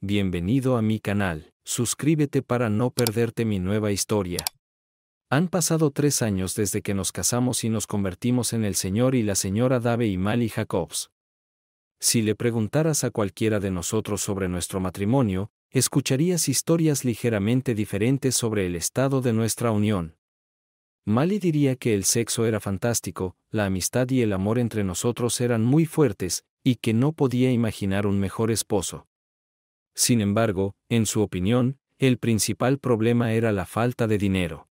Bienvenido a mi canal, suscríbete para no perderte mi nueva historia. Han pasado tres años desde que nos casamos y nos convertimos en el señor y la señora Dave y Mali Jacobs. Si le preguntaras a cualquiera de nosotros sobre nuestro matrimonio, escucharías historias ligeramente diferentes sobre el estado de nuestra unión. Mali diría que el sexo era fantástico, la amistad y el amor entre nosotros eran muy fuertes, y que no podía imaginar un mejor esposo. Sin embargo, en su opinión, el principal problema era la falta de dinero.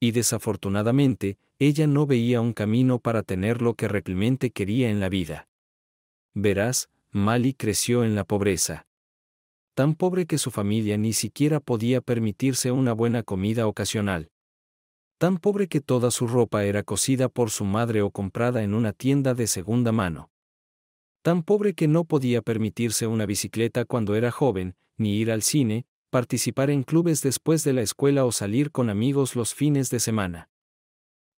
Y desafortunadamente, ella no veía un camino para tener lo que realmente quería en la vida. Verás, Mali creció en la pobreza. Tan pobre que su familia ni siquiera podía permitirse una buena comida ocasional. Tan pobre que toda su ropa era cosida por su madre o comprada en una tienda de segunda mano tan pobre que no podía permitirse una bicicleta cuando era joven, ni ir al cine, participar en clubes después de la escuela o salir con amigos los fines de semana.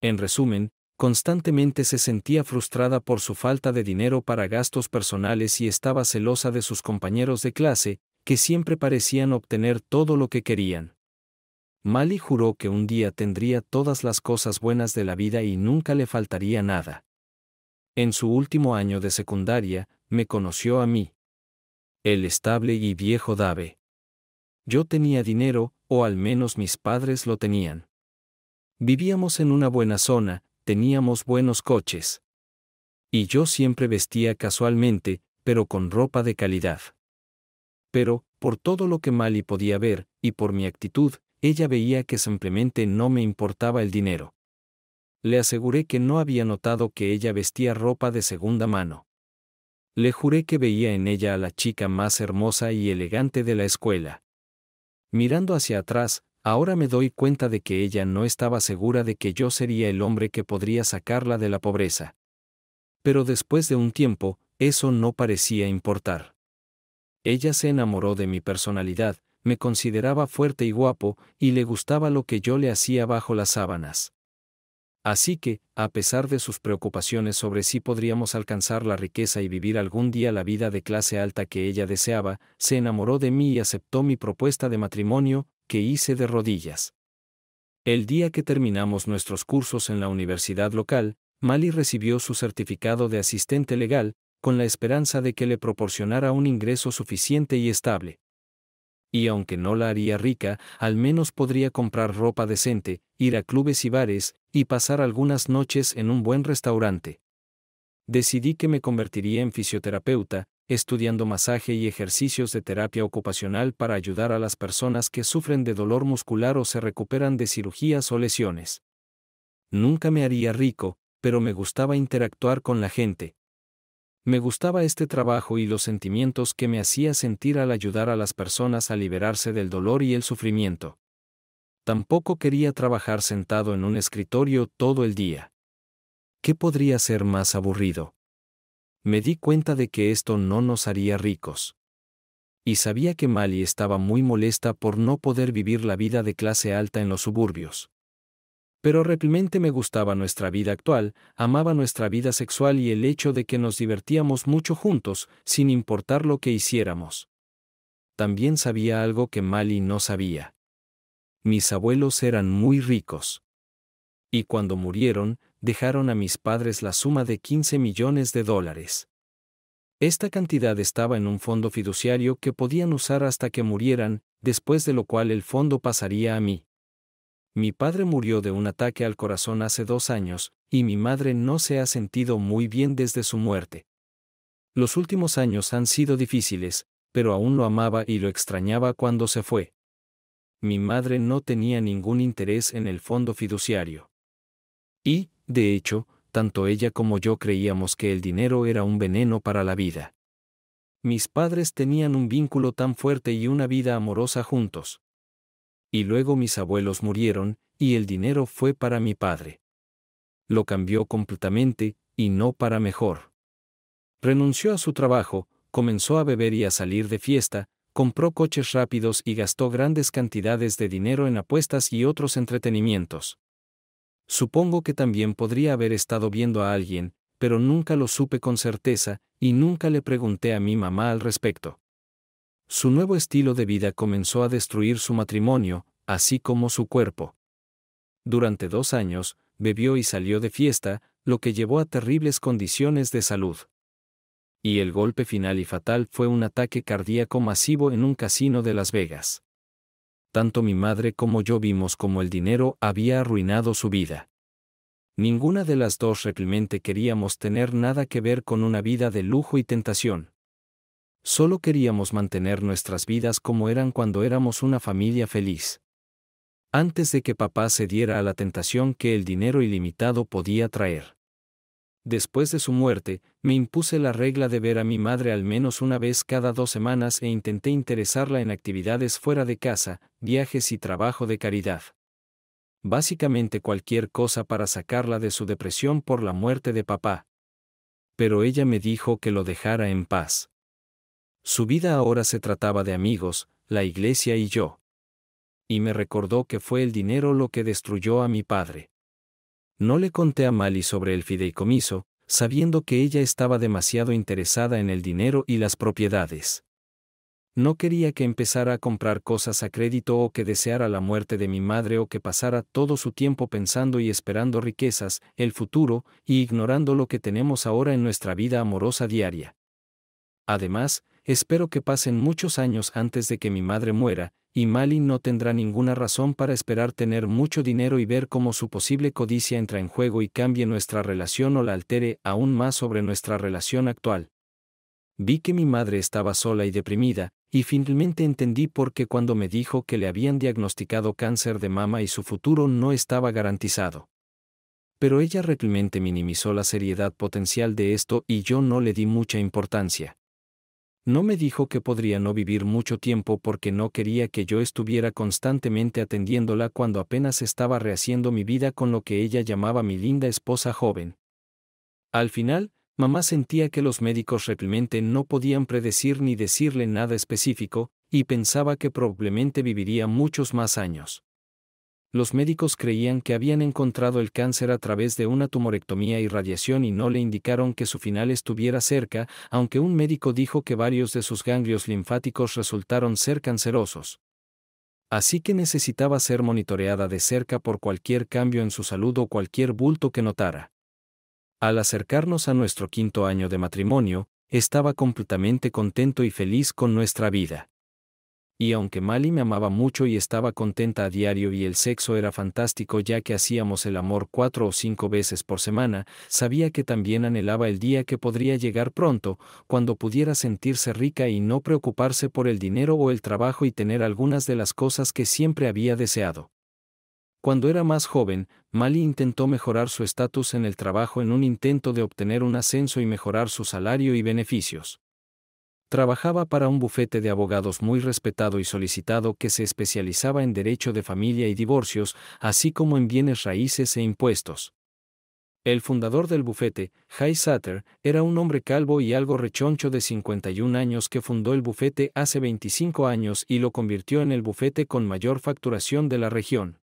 En resumen, constantemente se sentía frustrada por su falta de dinero para gastos personales y estaba celosa de sus compañeros de clase, que siempre parecían obtener todo lo que querían. Mali juró que un día tendría todas las cosas buenas de la vida y nunca le faltaría nada. En su último año de secundaria, me conoció a mí. El estable y viejo Dave. Yo tenía dinero, o al menos mis padres lo tenían. Vivíamos en una buena zona, teníamos buenos coches. Y yo siempre vestía casualmente, pero con ropa de calidad. Pero, por todo lo que Mali podía ver, y por mi actitud, ella veía que simplemente no me importaba el dinero. Le aseguré que no había notado que ella vestía ropa de segunda mano. Le juré que veía en ella a la chica más hermosa y elegante de la escuela. Mirando hacia atrás, ahora me doy cuenta de que ella no estaba segura de que yo sería el hombre que podría sacarla de la pobreza. Pero después de un tiempo, eso no parecía importar. Ella se enamoró de mi personalidad, me consideraba fuerte y guapo, y le gustaba lo que yo le hacía bajo las sábanas. Así que, a pesar de sus preocupaciones sobre si podríamos alcanzar la riqueza y vivir algún día la vida de clase alta que ella deseaba, se enamoró de mí y aceptó mi propuesta de matrimonio, que hice de rodillas. El día que terminamos nuestros cursos en la universidad local, Mali recibió su certificado de asistente legal, con la esperanza de que le proporcionara un ingreso suficiente y estable y aunque no la haría rica, al menos podría comprar ropa decente, ir a clubes y bares, y pasar algunas noches en un buen restaurante. Decidí que me convertiría en fisioterapeuta, estudiando masaje y ejercicios de terapia ocupacional para ayudar a las personas que sufren de dolor muscular o se recuperan de cirugías o lesiones. Nunca me haría rico, pero me gustaba interactuar con la gente, me gustaba este trabajo y los sentimientos que me hacía sentir al ayudar a las personas a liberarse del dolor y el sufrimiento. Tampoco quería trabajar sentado en un escritorio todo el día. ¿Qué podría ser más aburrido? Me di cuenta de que esto no nos haría ricos. Y sabía que Mali estaba muy molesta por no poder vivir la vida de clase alta en los suburbios pero realmente me gustaba nuestra vida actual, amaba nuestra vida sexual y el hecho de que nos divertíamos mucho juntos, sin importar lo que hiciéramos. También sabía algo que Mali no sabía. Mis abuelos eran muy ricos. Y cuando murieron, dejaron a mis padres la suma de 15 millones de dólares. Esta cantidad estaba en un fondo fiduciario que podían usar hasta que murieran, después de lo cual el fondo pasaría a mí. Mi padre murió de un ataque al corazón hace dos años, y mi madre no se ha sentido muy bien desde su muerte. Los últimos años han sido difíciles, pero aún lo amaba y lo extrañaba cuando se fue. Mi madre no tenía ningún interés en el fondo fiduciario. Y, de hecho, tanto ella como yo creíamos que el dinero era un veneno para la vida. Mis padres tenían un vínculo tan fuerte y una vida amorosa juntos y luego mis abuelos murieron, y el dinero fue para mi padre. Lo cambió completamente, y no para mejor. Renunció a su trabajo, comenzó a beber y a salir de fiesta, compró coches rápidos y gastó grandes cantidades de dinero en apuestas y otros entretenimientos. Supongo que también podría haber estado viendo a alguien, pero nunca lo supe con certeza, y nunca le pregunté a mi mamá al respecto. Su nuevo estilo de vida comenzó a destruir su matrimonio, así como su cuerpo. Durante dos años, bebió y salió de fiesta, lo que llevó a terribles condiciones de salud. Y el golpe final y fatal fue un ataque cardíaco masivo en un casino de Las Vegas. Tanto mi madre como yo vimos como el dinero había arruinado su vida. Ninguna de las dos realmente queríamos tener nada que ver con una vida de lujo y tentación. Solo queríamos mantener nuestras vidas como eran cuando éramos una familia feliz. Antes de que papá se diera a la tentación que el dinero ilimitado podía traer. Después de su muerte, me impuse la regla de ver a mi madre al menos una vez cada dos semanas e intenté interesarla en actividades fuera de casa, viajes y trabajo de caridad. Básicamente cualquier cosa para sacarla de su depresión por la muerte de papá. Pero ella me dijo que lo dejara en paz. Su vida ahora se trataba de amigos, la iglesia y yo. Y me recordó que fue el dinero lo que destruyó a mi padre. No le conté a Mali sobre el fideicomiso, sabiendo que ella estaba demasiado interesada en el dinero y las propiedades. No quería que empezara a comprar cosas a crédito o que deseara la muerte de mi madre o que pasara todo su tiempo pensando y esperando riquezas, el futuro, y ignorando lo que tenemos ahora en nuestra vida amorosa diaria. Además, espero que pasen muchos años antes de que mi madre muera, y Mali no tendrá ninguna razón para esperar tener mucho dinero y ver cómo su posible codicia entra en juego y cambie nuestra relación o la altere aún más sobre nuestra relación actual. Vi que mi madre estaba sola y deprimida, y finalmente entendí por qué cuando me dijo que le habían diagnosticado cáncer de mama y su futuro no estaba garantizado. Pero ella realmente minimizó la seriedad potencial de esto y yo no le di mucha importancia. No me dijo que podría no vivir mucho tiempo porque no quería que yo estuviera constantemente atendiéndola cuando apenas estaba rehaciendo mi vida con lo que ella llamaba mi linda esposa joven. Al final, mamá sentía que los médicos realmente no podían predecir ni decirle nada específico, y pensaba que probablemente viviría muchos más años los médicos creían que habían encontrado el cáncer a través de una tumorectomía y radiación y no le indicaron que su final estuviera cerca, aunque un médico dijo que varios de sus ganglios linfáticos resultaron ser cancerosos. Así que necesitaba ser monitoreada de cerca por cualquier cambio en su salud o cualquier bulto que notara. Al acercarnos a nuestro quinto año de matrimonio, estaba completamente contento y feliz con nuestra vida. Y aunque Mali me amaba mucho y estaba contenta a diario y el sexo era fantástico ya que hacíamos el amor cuatro o cinco veces por semana, sabía que también anhelaba el día que podría llegar pronto, cuando pudiera sentirse rica y no preocuparse por el dinero o el trabajo y tener algunas de las cosas que siempre había deseado. Cuando era más joven, Mali intentó mejorar su estatus en el trabajo en un intento de obtener un ascenso y mejorar su salario y beneficios. Trabajaba para un bufete de abogados muy respetado y solicitado que se especializaba en derecho de familia y divorcios, así como en bienes raíces e impuestos. El fundador del bufete, High Satter, era un hombre calvo y algo rechoncho de 51 años que fundó el bufete hace 25 años y lo convirtió en el bufete con mayor facturación de la región.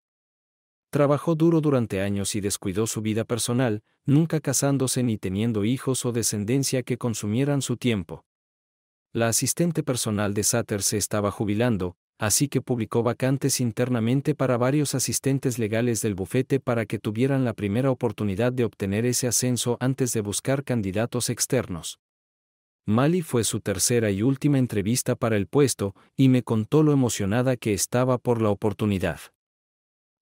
Trabajó duro durante años y descuidó su vida personal, nunca casándose ni teniendo hijos o descendencia que consumieran su tiempo. La asistente personal de Satter se estaba jubilando, así que publicó vacantes internamente para varios asistentes legales del bufete para que tuvieran la primera oportunidad de obtener ese ascenso antes de buscar candidatos externos. Mali fue su tercera y última entrevista para el puesto y me contó lo emocionada que estaba por la oportunidad.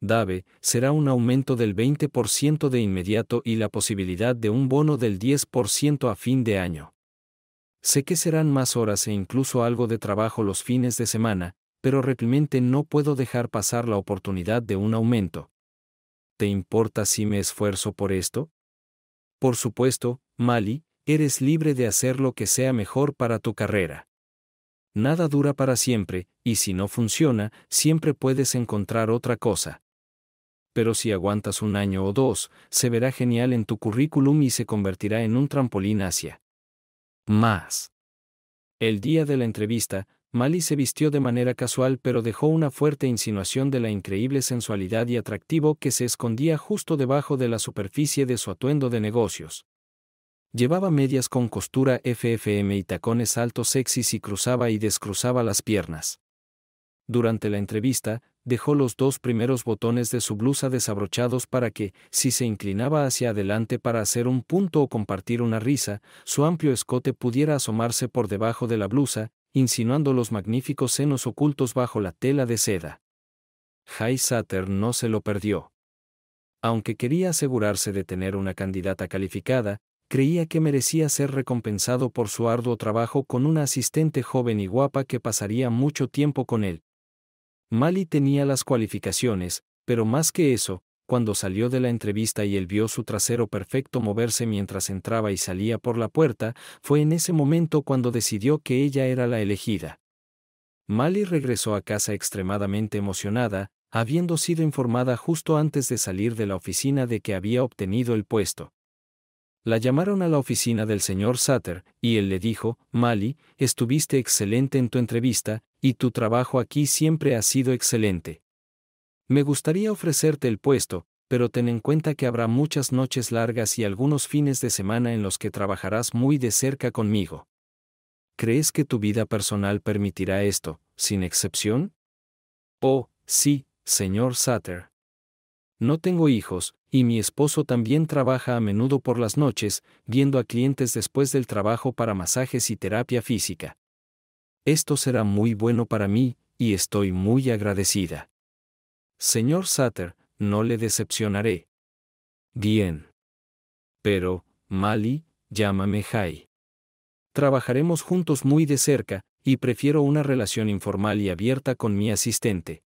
Dave, será un aumento del 20% de inmediato y la posibilidad de un bono del 10% a fin de año. Sé que serán más horas e incluso algo de trabajo los fines de semana, pero realmente no puedo dejar pasar la oportunidad de un aumento. ¿Te importa si me esfuerzo por esto? Por supuesto, Mali, eres libre de hacer lo que sea mejor para tu carrera. Nada dura para siempre, y si no funciona, siempre puedes encontrar otra cosa. Pero si aguantas un año o dos, se verá genial en tu currículum y se convertirá en un trampolín hacia más. El día de la entrevista, Mali se vistió de manera casual pero dejó una fuerte insinuación de la increíble sensualidad y atractivo que se escondía justo debajo de la superficie de su atuendo de negocios. Llevaba medias con costura FFM y tacones altos sexys y cruzaba y descruzaba las piernas. Durante la entrevista, dejó los dos primeros botones de su blusa desabrochados para que, si se inclinaba hacia adelante para hacer un punto o compartir una risa, su amplio escote pudiera asomarse por debajo de la blusa, insinuando los magníficos senos ocultos bajo la tela de seda. High Sutter no se lo perdió. Aunque quería asegurarse de tener una candidata calificada, creía que merecía ser recompensado por su arduo trabajo con una asistente joven y guapa que pasaría mucho tiempo con él, Mali tenía las cualificaciones, pero más que eso, cuando salió de la entrevista y él vio su trasero perfecto moverse mientras entraba y salía por la puerta, fue en ese momento cuando decidió que ella era la elegida. Mali regresó a casa extremadamente emocionada, habiendo sido informada justo antes de salir de la oficina de que había obtenido el puesto. La llamaron a la oficina del señor Sutter, y él le dijo, Mali, estuviste excelente en tu entrevista, y tu trabajo aquí siempre ha sido excelente. Me gustaría ofrecerte el puesto, pero ten en cuenta que habrá muchas noches largas y algunos fines de semana en los que trabajarás muy de cerca conmigo. ¿Crees que tu vida personal permitirá esto, sin excepción? Oh, sí, señor Sutter. No tengo hijos, y mi esposo también trabaja a menudo por las noches, viendo a clientes después del trabajo para masajes y terapia física. Esto será muy bueno para mí, y estoy muy agradecida. Señor Satter, no le decepcionaré. Bien. Pero, Mali, llámame Jai. Trabajaremos juntos muy de cerca, y prefiero una relación informal y abierta con mi asistente.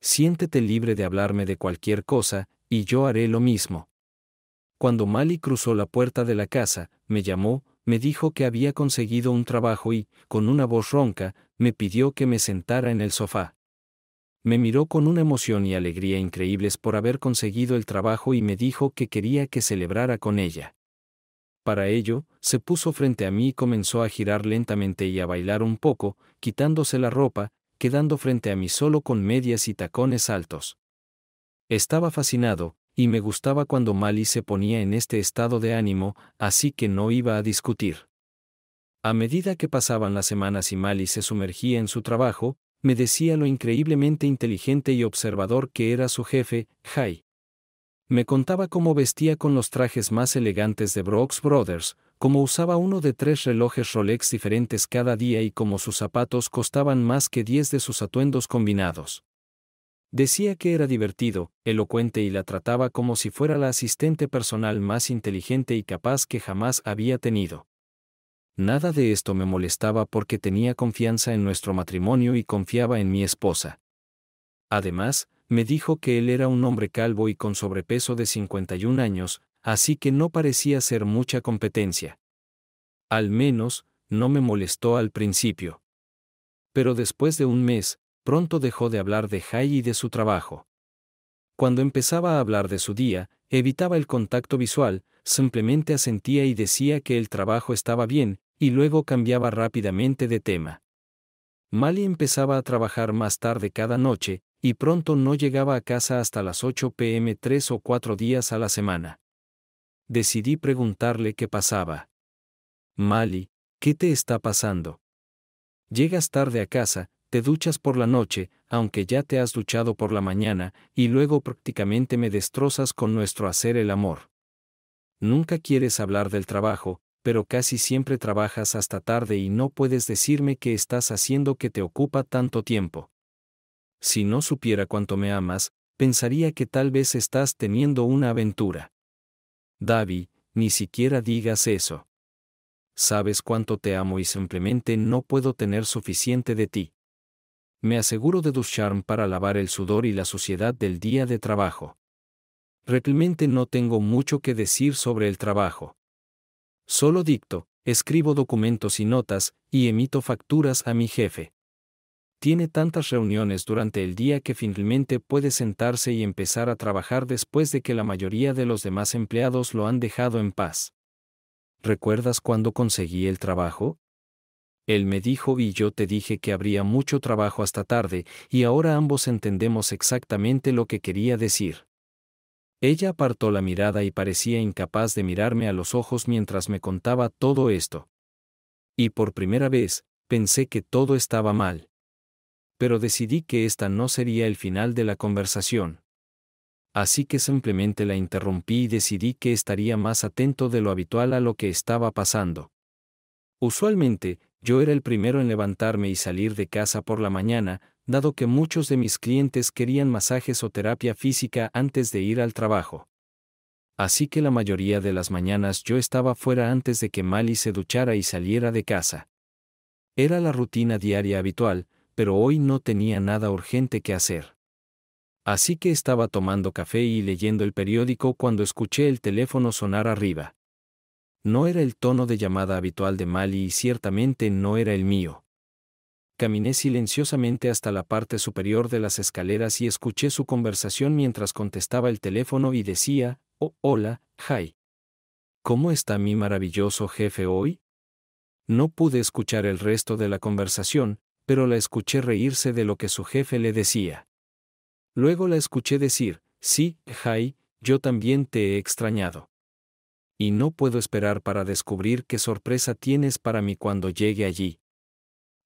Siéntete libre de hablarme de cualquier cosa, y yo haré lo mismo. Cuando Mali cruzó la puerta de la casa, me llamó, me dijo que había conseguido un trabajo y, con una voz ronca, me pidió que me sentara en el sofá. Me miró con una emoción y alegría increíbles por haber conseguido el trabajo y me dijo que quería que celebrara con ella. Para ello, se puso frente a mí y comenzó a girar lentamente y a bailar un poco, quitándose la ropa, quedando frente a mí solo con medias y tacones altos. Estaba fascinado, y me gustaba cuando Mali se ponía en este estado de ánimo, así que no iba a discutir. A medida que pasaban las semanas y Mali se sumergía en su trabajo, me decía lo increíblemente inteligente y observador que era su jefe, Jai. Me contaba cómo vestía con los trajes más elegantes de Brooks Brothers, cómo usaba uno de tres relojes Rolex diferentes cada día y cómo sus zapatos costaban más que diez de sus atuendos combinados. Decía que era divertido, elocuente y la trataba como si fuera la asistente personal más inteligente y capaz que jamás había tenido. Nada de esto me molestaba porque tenía confianza en nuestro matrimonio y confiaba en mi esposa. Además, me dijo que él era un hombre calvo y con sobrepeso de 51 años, así que no parecía ser mucha competencia. Al menos, no me molestó al principio. Pero después de un mes, pronto dejó de hablar de Jai y de su trabajo. Cuando empezaba a hablar de su día, evitaba el contacto visual, simplemente asentía y decía que el trabajo estaba bien, y luego cambiaba rápidamente de tema. Mali empezaba a trabajar más tarde cada noche, y pronto no llegaba a casa hasta las 8 pm tres o cuatro días a la semana. Decidí preguntarle qué pasaba. Mali, ¿qué te está pasando? Llegas tarde a casa, te duchas por la noche, aunque ya te has duchado por la mañana, y luego prácticamente me destrozas con nuestro hacer el amor. Nunca quieres hablar del trabajo, pero casi siempre trabajas hasta tarde y no puedes decirme qué estás haciendo que te ocupa tanto tiempo. Si no supiera cuánto me amas, pensaría que tal vez estás teniendo una aventura. Davi, ni siquiera digas eso. Sabes cuánto te amo y simplemente no puedo tener suficiente de ti. Me aseguro de ducharme para lavar el sudor y la suciedad del día de trabajo. Realmente no tengo mucho que decir sobre el trabajo. Solo dicto, escribo documentos y notas, y emito facturas a mi jefe. Tiene tantas reuniones durante el día que finalmente puede sentarse y empezar a trabajar después de que la mayoría de los demás empleados lo han dejado en paz. ¿Recuerdas cuando conseguí el trabajo? Él me dijo y yo te dije que habría mucho trabajo hasta tarde, y ahora ambos entendemos exactamente lo que quería decir. Ella apartó la mirada y parecía incapaz de mirarme a los ojos mientras me contaba todo esto. Y por primera vez, pensé que todo estaba mal. Pero decidí que esta no sería el final de la conversación. Así que simplemente la interrumpí y decidí que estaría más atento de lo habitual a lo que estaba pasando. Usualmente, yo era el primero en levantarme y salir de casa por la mañana, dado que muchos de mis clientes querían masajes o terapia física antes de ir al trabajo. Así que la mayoría de las mañanas yo estaba fuera antes de que Mali se duchara y saliera de casa. Era la rutina diaria habitual, pero hoy no tenía nada urgente que hacer. Así que estaba tomando café y leyendo el periódico cuando escuché el teléfono sonar arriba. No era el tono de llamada habitual de Mali y ciertamente no era el mío. Caminé silenciosamente hasta la parte superior de las escaleras y escuché su conversación mientras contestaba el teléfono y decía, oh, hola, hi. ¿Cómo está mi maravilloso jefe hoy? No pude escuchar el resto de la conversación, pero la escuché reírse de lo que su jefe le decía. Luego la escuché decir, sí, Jai, yo también te he extrañado y no puedo esperar para descubrir qué sorpresa tienes para mí cuando llegue allí.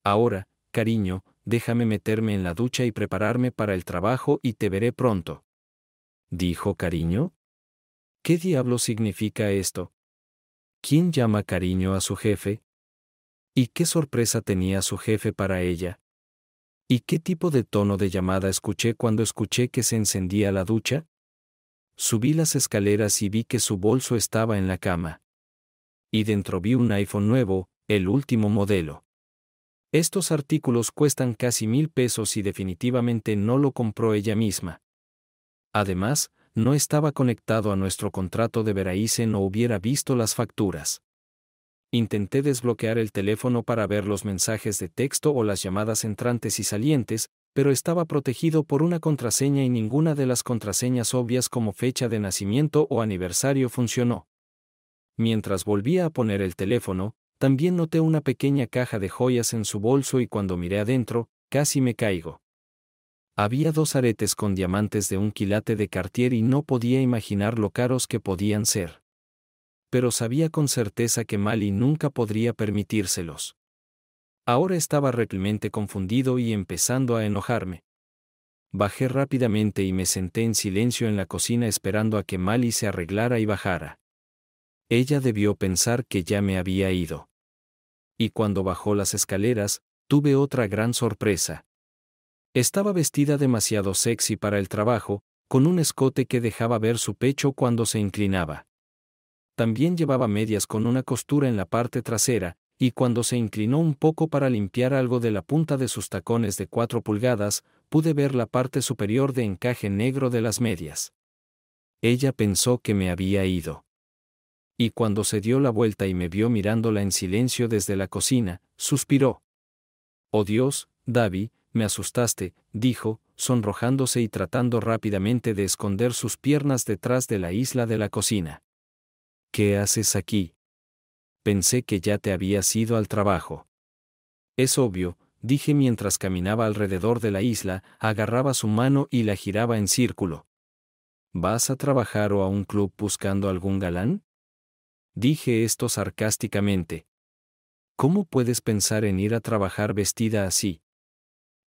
Ahora, cariño, déjame meterme en la ducha y prepararme para el trabajo y te veré pronto. ¿Dijo cariño? ¿Qué diablo significa esto? ¿Quién llama cariño a su jefe? ¿Y qué sorpresa tenía su jefe para ella? ¿Y qué tipo de tono de llamada escuché cuando escuché que se encendía la ducha? Subí las escaleras y vi que su bolso estaba en la cama. Y dentro vi un iPhone nuevo, el último modelo. Estos artículos cuestan casi mil pesos y definitivamente no lo compró ella misma. Además, no estaba conectado a nuestro contrato de veraíce no hubiera visto las facturas. Intenté desbloquear el teléfono para ver los mensajes de texto o las llamadas entrantes y salientes, pero estaba protegido por una contraseña y ninguna de las contraseñas obvias como fecha de nacimiento o aniversario funcionó. Mientras volvía a poner el teléfono, también noté una pequeña caja de joyas en su bolso y cuando miré adentro, casi me caigo. Había dos aretes con diamantes de un quilate de Cartier y no podía imaginar lo caros que podían ser. Pero sabía con certeza que Mali nunca podría permitírselos. Ahora estaba realmente confundido y empezando a enojarme. Bajé rápidamente y me senté en silencio en la cocina esperando a que Mali se arreglara y bajara. Ella debió pensar que ya me había ido. Y cuando bajó las escaleras, tuve otra gran sorpresa. Estaba vestida demasiado sexy para el trabajo, con un escote que dejaba ver su pecho cuando se inclinaba. También llevaba medias con una costura en la parte trasera, y cuando se inclinó un poco para limpiar algo de la punta de sus tacones de cuatro pulgadas, pude ver la parte superior de encaje negro de las medias. Ella pensó que me había ido. Y cuando se dio la vuelta y me vio mirándola en silencio desde la cocina, suspiró. Oh Dios, Davi, me asustaste, dijo, sonrojándose y tratando rápidamente de esconder sus piernas detrás de la isla de la cocina. ¿Qué haces aquí? pensé que ya te habías ido al trabajo. Es obvio, dije mientras caminaba alrededor de la isla, agarraba su mano y la giraba en círculo. ¿Vas a trabajar o a un club buscando algún galán? Dije esto sarcásticamente. ¿Cómo puedes pensar en ir a trabajar vestida así?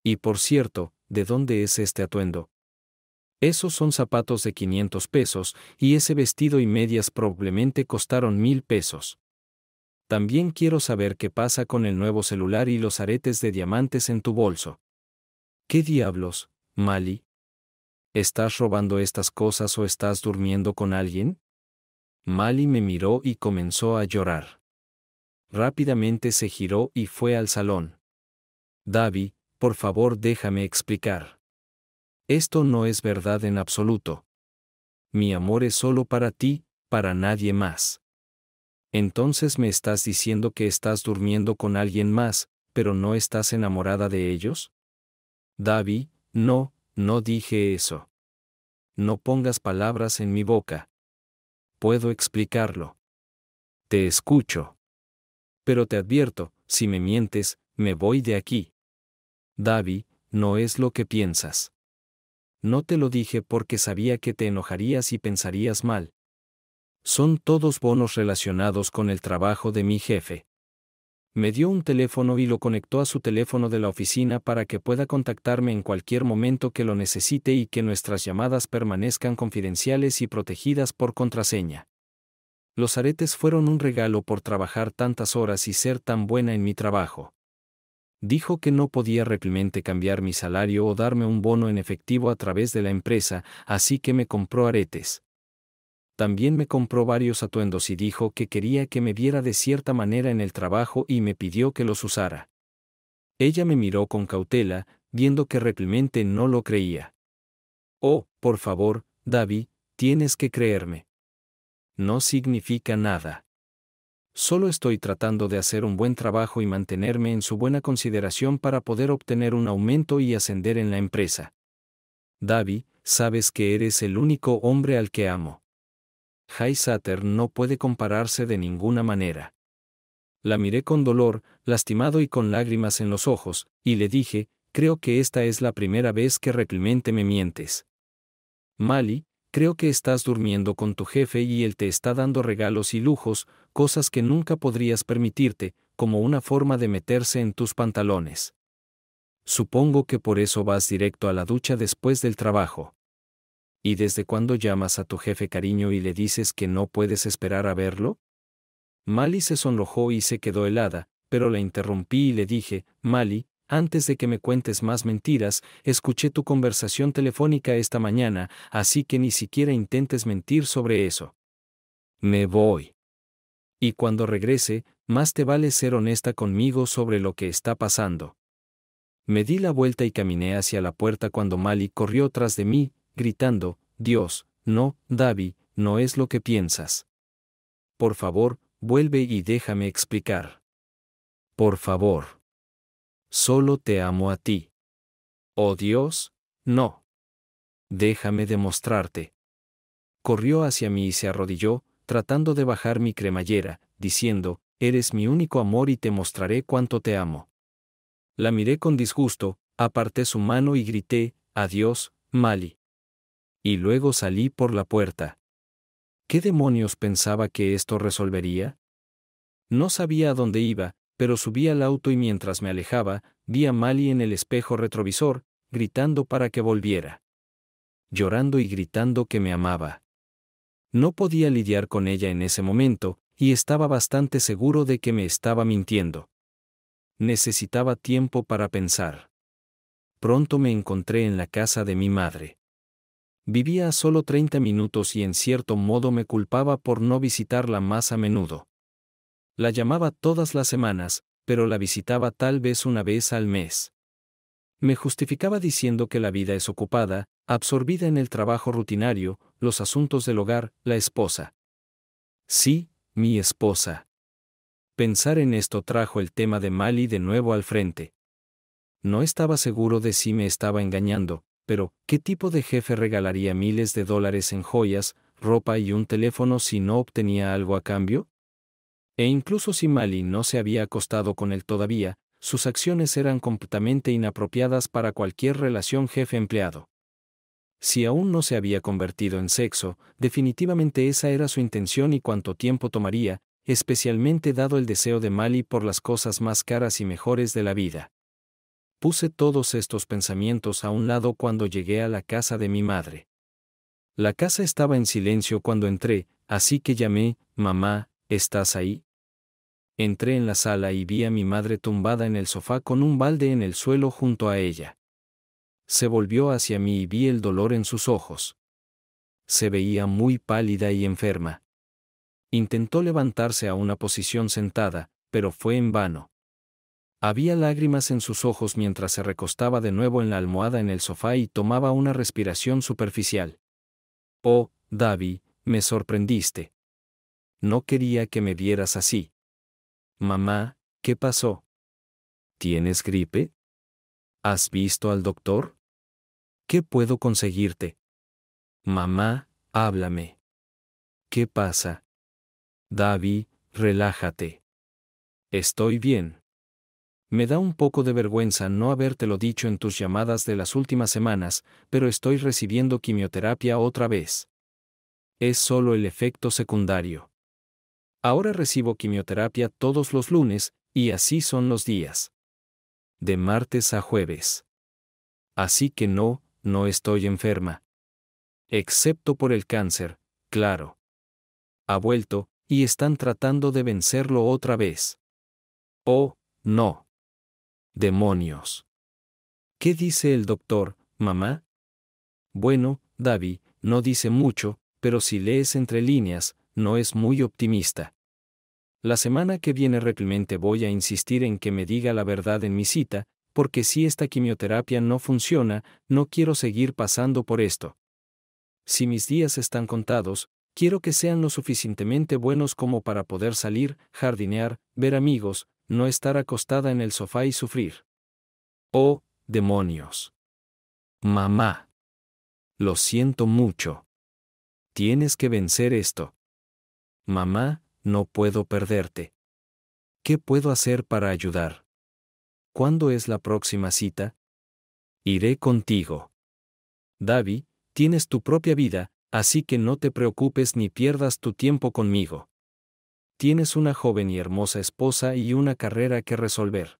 Y por cierto, ¿de dónde es este atuendo? Esos son zapatos de 500 pesos, y ese vestido y medias probablemente costaron mil pesos. También quiero saber qué pasa con el nuevo celular y los aretes de diamantes en tu bolso. ¿Qué diablos, Mali? ¿Estás robando estas cosas o estás durmiendo con alguien? Mali me miró y comenzó a llorar. Rápidamente se giró y fue al salón. Davi, por favor déjame explicar. Esto no es verdad en absoluto. Mi amor es solo para ti, para nadie más. Entonces me estás diciendo que estás durmiendo con alguien más, pero no estás enamorada de ellos? Davi, no, no dije eso. No pongas palabras en mi boca. Puedo explicarlo. Te escucho. Pero te advierto, si me mientes, me voy de aquí. Davi, no es lo que piensas. No te lo dije porque sabía que te enojarías y pensarías mal, son todos bonos relacionados con el trabajo de mi jefe. Me dio un teléfono y lo conectó a su teléfono de la oficina para que pueda contactarme en cualquier momento que lo necesite y que nuestras llamadas permanezcan confidenciales y protegidas por contraseña. Los aretes fueron un regalo por trabajar tantas horas y ser tan buena en mi trabajo. Dijo que no podía realmente cambiar mi salario o darme un bono en efectivo a través de la empresa, así que me compró aretes también me compró varios atuendos y dijo que quería que me viera de cierta manera en el trabajo y me pidió que los usara. Ella me miró con cautela, viendo que realmente no lo creía. Oh, por favor, David, tienes que creerme. No significa nada. Solo estoy tratando de hacer un buen trabajo y mantenerme en su buena consideración para poder obtener un aumento y ascender en la empresa. David, sabes que eres el único hombre al que amo. High Satter no puede compararse de ninguna manera. La miré con dolor, lastimado y con lágrimas en los ojos, y le dije, creo que esta es la primera vez que realmente me mientes. Mali, creo que estás durmiendo con tu jefe y él te está dando regalos y lujos, cosas que nunca podrías permitirte, como una forma de meterse en tus pantalones. Supongo que por eso vas directo a la ducha después del trabajo. ¿Y desde cuándo llamas a tu jefe cariño y le dices que no puedes esperar a verlo? Mali se sonrojó y se quedó helada, pero la interrumpí y le dije, Mali, antes de que me cuentes más mentiras, escuché tu conversación telefónica esta mañana, así que ni siquiera intentes mentir sobre eso. Me voy. Y cuando regrese, más te vale ser honesta conmigo sobre lo que está pasando. Me di la vuelta y caminé hacia la puerta cuando Mali corrió tras de mí, gritando, Dios, no, Davi, no es lo que piensas. Por favor, vuelve y déjame explicar. Por favor. Solo te amo a ti. Oh Dios, no. Déjame demostrarte. Corrió hacia mí y se arrodilló, tratando de bajar mi cremallera, diciendo, Eres mi único amor y te mostraré cuánto te amo. La miré con disgusto, aparté su mano y grité, Adiós, Mali y luego salí por la puerta. ¿Qué demonios pensaba que esto resolvería? No sabía a dónde iba, pero subí al auto y mientras me alejaba, vi a Mali en el espejo retrovisor, gritando para que volviera. Llorando y gritando que me amaba. No podía lidiar con ella en ese momento, y estaba bastante seguro de que me estaba mintiendo. Necesitaba tiempo para pensar. Pronto me encontré en la casa de mi madre. Vivía a solo 30 minutos y en cierto modo me culpaba por no visitarla más a menudo. La llamaba todas las semanas, pero la visitaba tal vez una vez al mes. Me justificaba diciendo que la vida es ocupada, absorbida en el trabajo rutinario, los asuntos del hogar, la esposa. Sí, mi esposa. Pensar en esto trajo el tema de Mali de nuevo al frente. No estaba seguro de si me estaba engañando, pero, ¿qué tipo de jefe regalaría miles de dólares en joyas, ropa y un teléfono si no obtenía algo a cambio? E incluso si Mali no se había acostado con él todavía, sus acciones eran completamente inapropiadas para cualquier relación jefe-empleado. Si aún no se había convertido en sexo, definitivamente esa era su intención y cuánto tiempo tomaría, especialmente dado el deseo de Mali por las cosas más caras y mejores de la vida. Puse todos estos pensamientos a un lado cuando llegué a la casa de mi madre. La casa estaba en silencio cuando entré, así que llamé, Mamá, ¿estás ahí? Entré en la sala y vi a mi madre tumbada en el sofá con un balde en el suelo junto a ella. Se volvió hacia mí y vi el dolor en sus ojos. Se veía muy pálida y enferma. Intentó levantarse a una posición sentada, pero fue en vano. Había lágrimas en sus ojos mientras se recostaba de nuevo en la almohada en el sofá y tomaba una respiración superficial. Oh, Davi, me sorprendiste. No quería que me vieras así. Mamá, ¿qué pasó? ¿Tienes gripe? ¿Has visto al doctor? ¿Qué puedo conseguirte? Mamá, háblame. ¿Qué pasa? Davi, relájate. Estoy bien. Me da un poco de vergüenza no habértelo dicho en tus llamadas de las últimas semanas, pero estoy recibiendo quimioterapia otra vez. Es solo el efecto secundario. Ahora recibo quimioterapia todos los lunes, y así son los días. De martes a jueves. Así que no, no estoy enferma. Excepto por el cáncer, claro. Ha vuelto, y están tratando de vencerlo otra vez. Oh, no. Demonios. ¿Qué dice el doctor, mamá? Bueno, David, no dice mucho, pero si lees entre líneas, no es muy optimista. La semana que viene realmente voy a insistir en que me diga la verdad en mi cita, porque si esta quimioterapia no funciona, no quiero seguir pasando por esto. Si mis días están contados, quiero que sean lo suficientemente buenos como para poder salir, jardinear, ver amigos, no estar acostada en el sofá y sufrir. Oh, demonios. Mamá. Lo siento mucho. Tienes que vencer esto. Mamá, no puedo perderte. ¿Qué puedo hacer para ayudar? ¿Cuándo es la próxima cita? Iré contigo. Davi, tienes tu propia vida, así que no te preocupes ni pierdas tu tiempo conmigo. Tienes una joven y hermosa esposa y una carrera que resolver.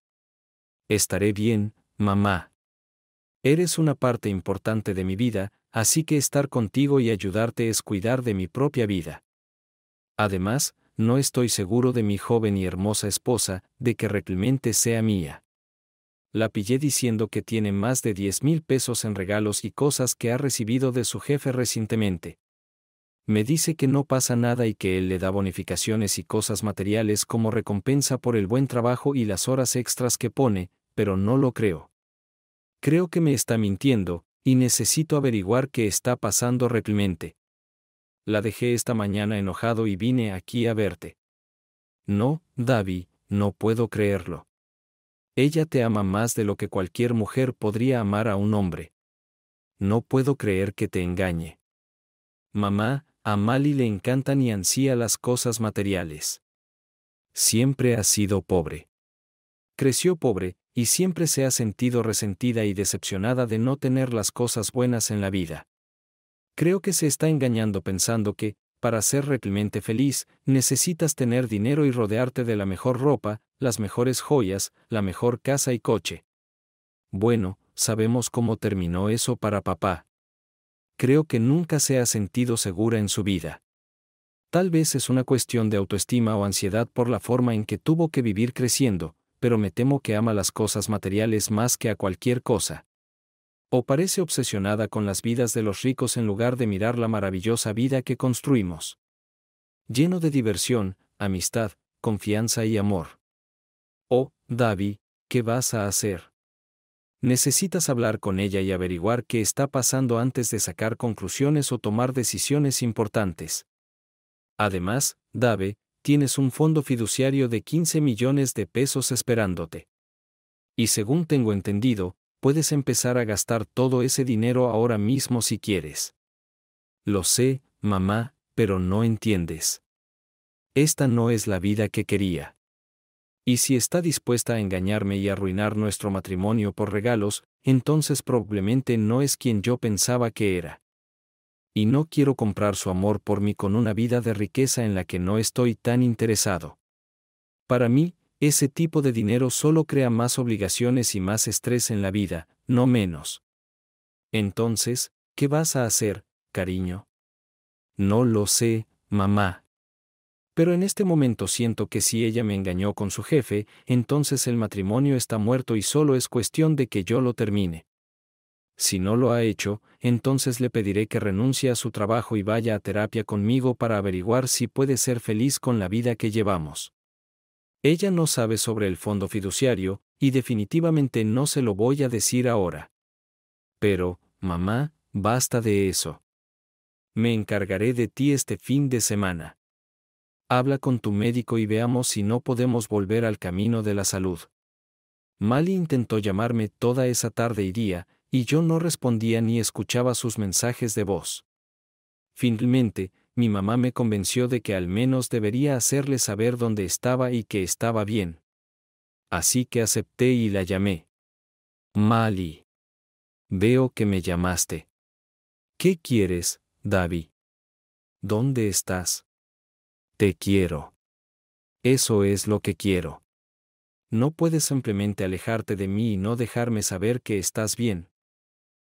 Estaré bien, mamá. Eres una parte importante de mi vida, así que estar contigo y ayudarte es cuidar de mi propia vida. Además, no estoy seguro de mi joven y hermosa esposa, de que realmente sea mía. La pillé diciendo que tiene más de 10 mil pesos en regalos y cosas que ha recibido de su jefe recientemente. Me dice que no pasa nada y que él le da bonificaciones y cosas materiales como recompensa por el buen trabajo y las horas extras que pone, pero no lo creo. Creo que me está mintiendo, y necesito averiguar qué está pasando realmente. La dejé esta mañana enojado y vine aquí a verte. No, Davi, no puedo creerlo. Ella te ama más de lo que cualquier mujer podría amar a un hombre. No puedo creer que te engañe. Mamá, a Mali le encantan y ansía las cosas materiales. Siempre ha sido pobre. Creció pobre, y siempre se ha sentido resentida y decepcionada de no tener las cosas buenas en la vida. Creo que se está engañando pensando que, para ser realmente feliz, necesitas tener dinero y rodearte de la mejor ropa, las mejores joyas, la mejor casa y coche. Bueno, sabemos cómo terminó eso para papá creo que nunca se ha sentido segura en su vida. Tal vez es una cuestión de autoestima o ansiedad por la forma en que tuvo que vivir creciendo, pero me temo que ama las cosas materiales más que a cualquier cosa. O parece obsesionada con las vidas de los ricos en lugar de mirar la maravillosa vida que construimos. Lleno de diversión, amistad, confianza y amor. Oh, Davi, ¿qué vas a hacer? Necesitas hablar con ella y averiguar qué está pasando antes de sacar conclusiones o tomar decisiones importantes. Además, Dave, tienes un fondo fiduciario de 15 millones de pesos esperándote. Y según tengo entendido, puedes empezar a gastar todo ese dinero ahora mismo si quieres. Lo sé, mamá, pero no entiendes. Esta no es la vida que quería. Y si está dispuesta a engañarme y arruinar nuestro matrimonio por regalos, entonces probablemente no es quien yo pensaba que era. Y no quiero comprar su amor por mí con una vida de riqueza en la que no estoy tan interesado. Para mí, ese tipo de dinero solo crea más obligaciones y más estrés en la vida, no menos. Entonces, ¿qué vas a hacer, cariño? No lo sé, mamá. Pero en este momento siento que si ella me engañó con su jefe, entonces el matrimonio está muerto y solo es cuestión de que yo lo termine. Si no lo ha hecho, entonces le pediré que renuncie a su trabajo y vaya a terapia conmigo para averiguar si puede ser feliz con la vida que llevamos. Ella no sabe sobre el fondo fiduciario, y definitivamente no se lo voy a decir ahora. Pero, mamá, basta de eso. Me encargaré de ti este fin de semana. Habla con tu médico y veamos si no podemos volver al camino de la salud. Mali intentó llamarme toda esa tarde y día, y yo no respondía ni escuchaba sus mensajes de voz. Finalmente, mi mamá me convenció de que al menos debería hacerle saber dónde estaba y que estaba bien. Así que acepté y la llamé. Mali. Veo que me llamaste. ¿Qué quieres, Davi? ¿Dónde estás? Te quiero. Eso es lo que quiero. No puedes simplemente alejarte de mí y no dejarme saber que estás bien.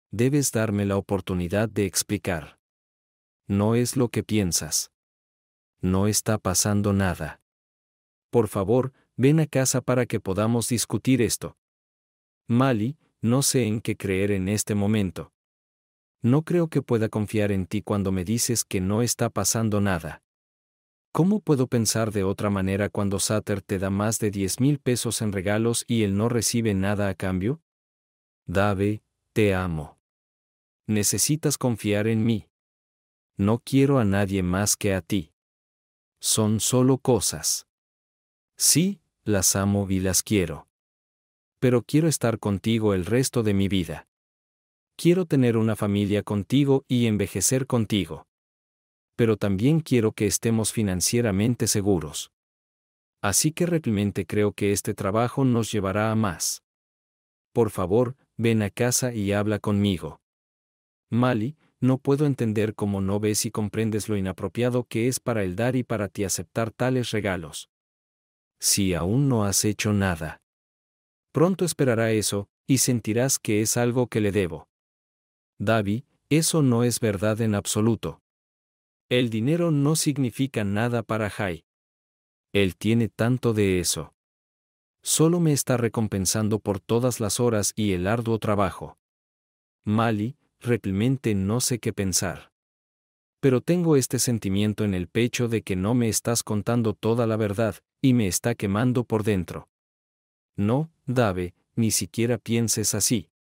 Debes darme la oportunidad de explicar. No es lo que piensas. No está pasando nada. Por favor, ven a casa para que podamos discutir esto. Mali, no sé en qué creer en este momento. No creo que pueda confiar en ti cuando me dices que no está pasando nada. ¿Cómo puedo pensar de otra manera cuando Sater te da más de 10 mil pesos en regalos y él no recibe nada a cambio? Dave, te amo. Necesitas confiar en mí. No quiero a nadie más que a ti. Son solo cosas. Sí, las amo y las quiero. Pero quiero estar contigo el resto de mi vida. Quiero tener una familia contigo y envejecer contigo pero también quiero que estemos financieramente seguros. Así que realmente creo que este trabajo nos llevará a más. Por favor, ven a casa y habla conmigo. Mali, no puedo entender cómo no ves y comprendes lo inapropiado que es para el dar y para ti aceptar tales regalos. Si aún no has hecho nada. Pronto esperará eso, y sentirás que es algo que le debo. Davi, eso no es verdad en absoluto. El dinero no significa nada para Jai. Él tiene tanto de eso. Solo me está recompensando por todas las horas y el arduo trabajo. Mali, realmente no sé qué pensar. Pero tengo este sentimiento en el pecho de que no me estás contando toda la verdad, y me está quemando por dentro. No, Dave, ni siquiera pienses así.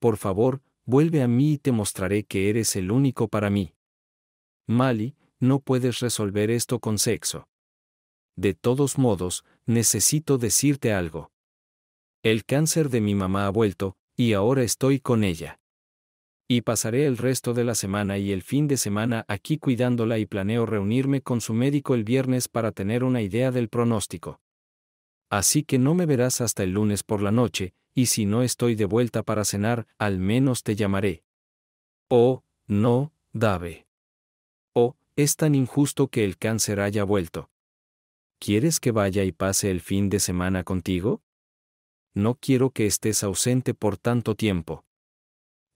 Por favor, vuelve a mí y te mostraré que eres el único para mí. Mali, no puedes resolver esto con sexo. De todos modos, necesito decirte algo. El cáncer de mi mamá ha vuelto, y ahora estoy con ella. Y pasaré el resto de la semana y el fin de semana aquí cuidándola y planeo reunirme con su médico el viernes para tener una idea del pronóstico. Así que no me verás hasta el lunes por la noche, y si no estoy de vuelta para cenar, al menos te llamaré. Oh, no, Dave. Es tan injusto que el cáncer haya vuelto. ¿Quieres que vaya y pase el fin de semana contigo? No quiero que estés ausente por tanto tiempo.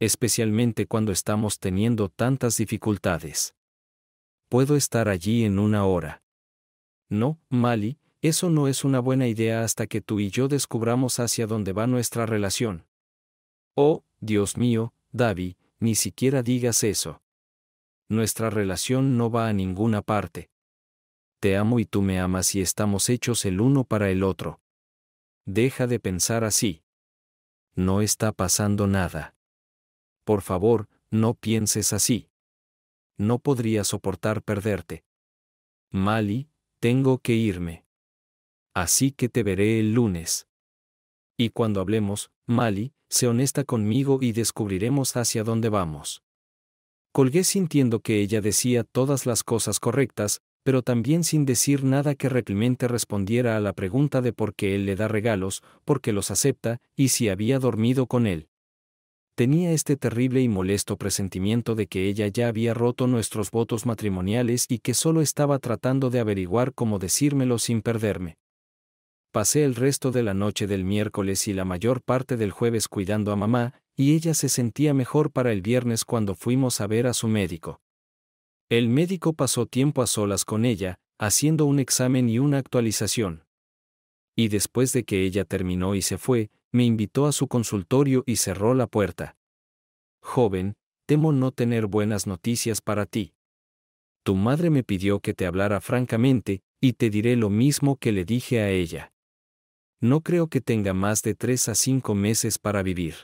Especialmente cuando estamos teniendo tantas dificultades. Puedo estar allí en una hora. No, Mali, eso no es una buena idea hasta que tú y yo descubramos hacia dónde va nuestra relación. Oh, Dios mío, Davi ni siquiera digas eso. Nuestra relación no va a ninguna parte. Te amo y tú me amas y estamos hechos el uno para el otro. Deja de pensar así. No está pasando nada. Por favor, no pienses así. No podría soportar perderte. Mali, tengo que irme. Así que te veré el lunes. Y cuando hablemos, Mali, sé honesta conmigo y descubriremos hacia dónde vamos. Colgué sintiendo que ella decía todas las cosas correctas, pero también sin decir nada que realmente respondiera a la pregunta de por qué él le da regalos, por qué los acepta y si había dormido con él. Tenía este terrible y molesto presentimiento de que ella ya había roto nuestros votos matrimoniales y que solo estaba tratando de averiguar cómo decírmelo sin perderme. Pasé el resto de la noche del miércoles y la mayor parte del jueves cuidando a mamá, y ella se sentía mejor para el viernes cuando fuimos a ver a su médico. El médico pasó tiempo a solas con ella, haciendo un examen y una actualización. Y después de que ella terminó y se fue, me invitó a su consultorio y cerró la puerta. Joven, temo no tener buenas noticias para ti. Tu madre me pidió que te hablara francamente, y te diré lo mismo que le dije a ella. No creo que tenga más de tres a cinco meses para vivir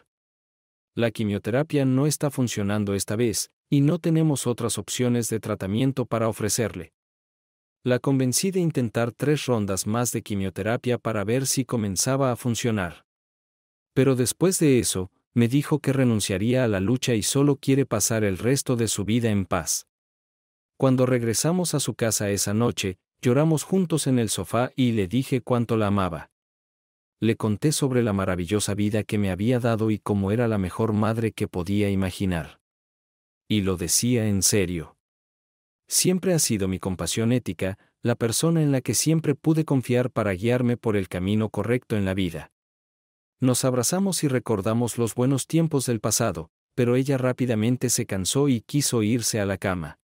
la quimioterapia no está funcionando esta vez, y no tenemos otras opciones de tratamiento para ofrecerle. La convencí de intentar tres rondas más de quimioterapia para ver si comenzaba a funcionar. Pero después de eso, me dijo que renunciaría a la lucha y solo quiere pasar el resto de su vida en paz. Cuando regresamos a su casa esa noche, lloramos juntos en el sofá y le dije cuánto la amaba le conté sobre la maravillosa vida que me había dado y cómo era la mejor madre que podía imaginar. Y lo decía en serio. Siempre ha sido mi compasión ética, la persona en la que siempre pude confiar para guiarme por el camino correcto en la vida. Nos abrazamos y recordamos los buenos tiempos del pasado, pero ella rápidamente se cansó y quiso irse a la cama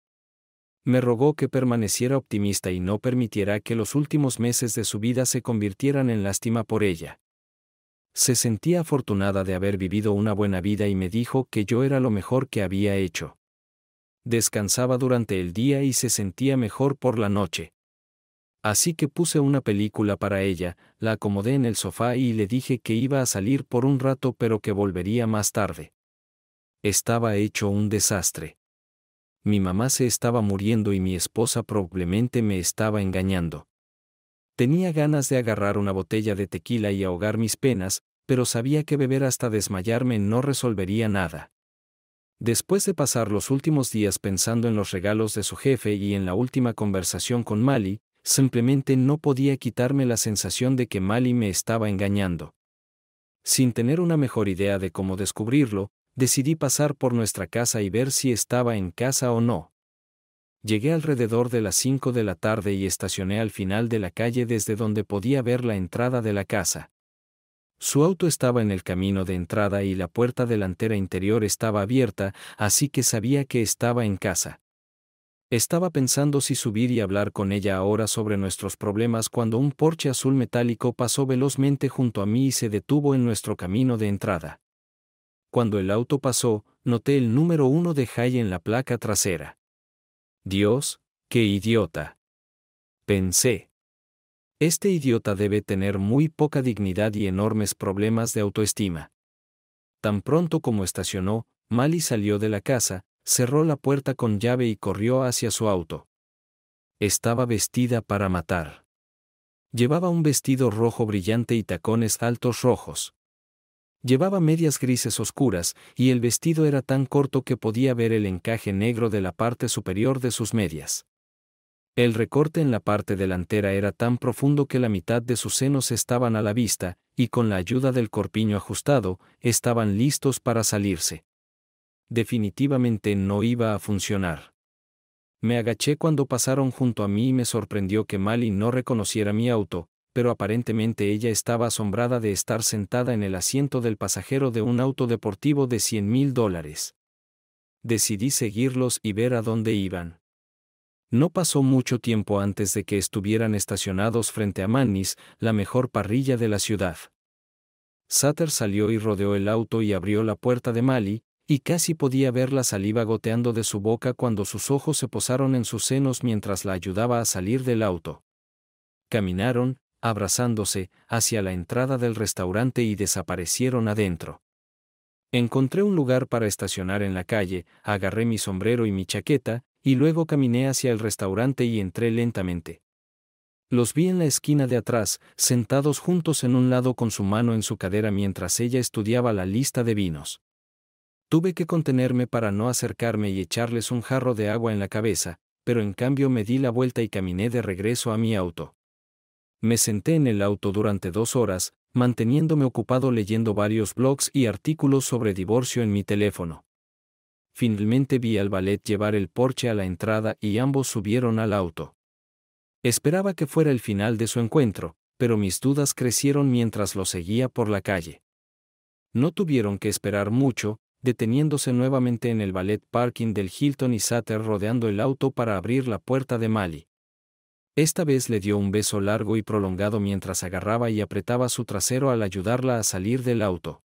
me rogó que permaneciera optimista y no permitiera que los últimos meses de su vida se convirtieran en lástima por ella. Se sentía afortunada de haber vivido una buena vida y me dijo que yo era lo mejor que había hecho. Descansaba durante el día y se sentía mejor por la noche. Así que puse una película para ella, la acomodé en el sofá y le dije que iba a salir por un rato pero que volvería más tarde. Estaba hecho un desastre mi mamá se estaba muriendo y mi esposa probablemente me estaba engañando. Tenía ganas de agarrar una botella de tequila y ahogar mis penas, pero sabía que beber hasta desmayarme no resolvería nada. Después de pasar los últimos días pensando en los regalos de su jefe y en la última conversación con Mali, simplemente no podía quitarme la sensación de que Mali me estaba engañando. Sin tener una mejor idea de cómo descubrirlo, decidí pasar por nuestra casa y ver si estaba en casa o no. Llegué alrededor de las 5 de la tarde y estacioné al final de la calle desde donde podía ver la entrada de la casa. Su auto estaba en el camino de entrada y la puerta delantera interior estaba abierta, así que sabía que estaba en casa. Estaba pensando si subir y hablar con ella ahora sobre nuestros problemas cuando un porche azul metálico pasó velozmente junto a mí y se detuvo en nuestro camino de entrada. Cuando el auto pasó, noté el número uno de Jai en la placa trasera. Dios, qué idiota. Pensé. Este idiota debe tener muy poca dignidad y enormes problemas de autoestima. Tan pronto como estacionó, Mali salió de la casa, cerró la puerta con llave y corrió hacia su auto. Estaba vestida para matar. Llevaba un vestido rojo brillante y tacones altos rojos. Llevaba medias grises oscuras, y el vestido era tan corto que podía ver el encaje negro de la parte superior de sus medias. El recorte en la parte delantera era tan profundo que la mitad de sus senos estaban a la vista, y con la ayuda del corpiño ajustado, estaban listos para salirse. Definitivamente no iba a funcionar. Me agaché cuando pasaron junto a mí y me sorprendió que Mali no reconociera mi auto, pero aparentemente ella estaba asombrada de estar sentada en el asiento del pasajero de un auto deportivo de 100 mil dólares. Decidí seguirlos y ver a dónde iban. No pasó mucho tiempo antes de que estuvieran estacionados frente a Mannis, la mejor parrilla de la ciudad. Sutter salió y rodeó el auto y abrió la puerta de Mali, y casi podía ver la saliva goteando de su boca cuando sus ojos se posaron en sus senos mientras la ayudaba a salir del auto. Caminaron, abrazándose, hacia la entrada del restaurante y desaparecieron adentro. Encontré un lugar para estacionar en la calle, agarré mi sombrero y mi chaqueta, y luego caminé hacia el restaurante y entré lentamente. Los vi en la esquina de atrás, sentados juntos en un lado con su mano en su cadera mientras ella estudiaba la lista de vinos. Tuve que contenerme para no acercarme y echarles un jarro de agua en la cabeza, pero en cambio me di la vuelta y caminé de regreso a mi auto. Me senté en el auto durante dos horas, manteniéndome ocupado leyendo varios blogs y artículos sobre divorcio en mi teléfono. Finalmente vi al ballet llevar el porche a la entrada y ambos subieron al auto. Esperaba que fuera el final de su encuentro, pero mis dudas crecieron mientras lo seguía por la calle. No tuvieron que esperar mucho, deteniéndose nuevamente en el ballet parking del Hilton y Satter rodeando el auto para abrir la puerta de Mali. Esta vez le dio un beso largo y prolongado mientras agarraba y apretaba su trasero al ayudarla a salir del auto.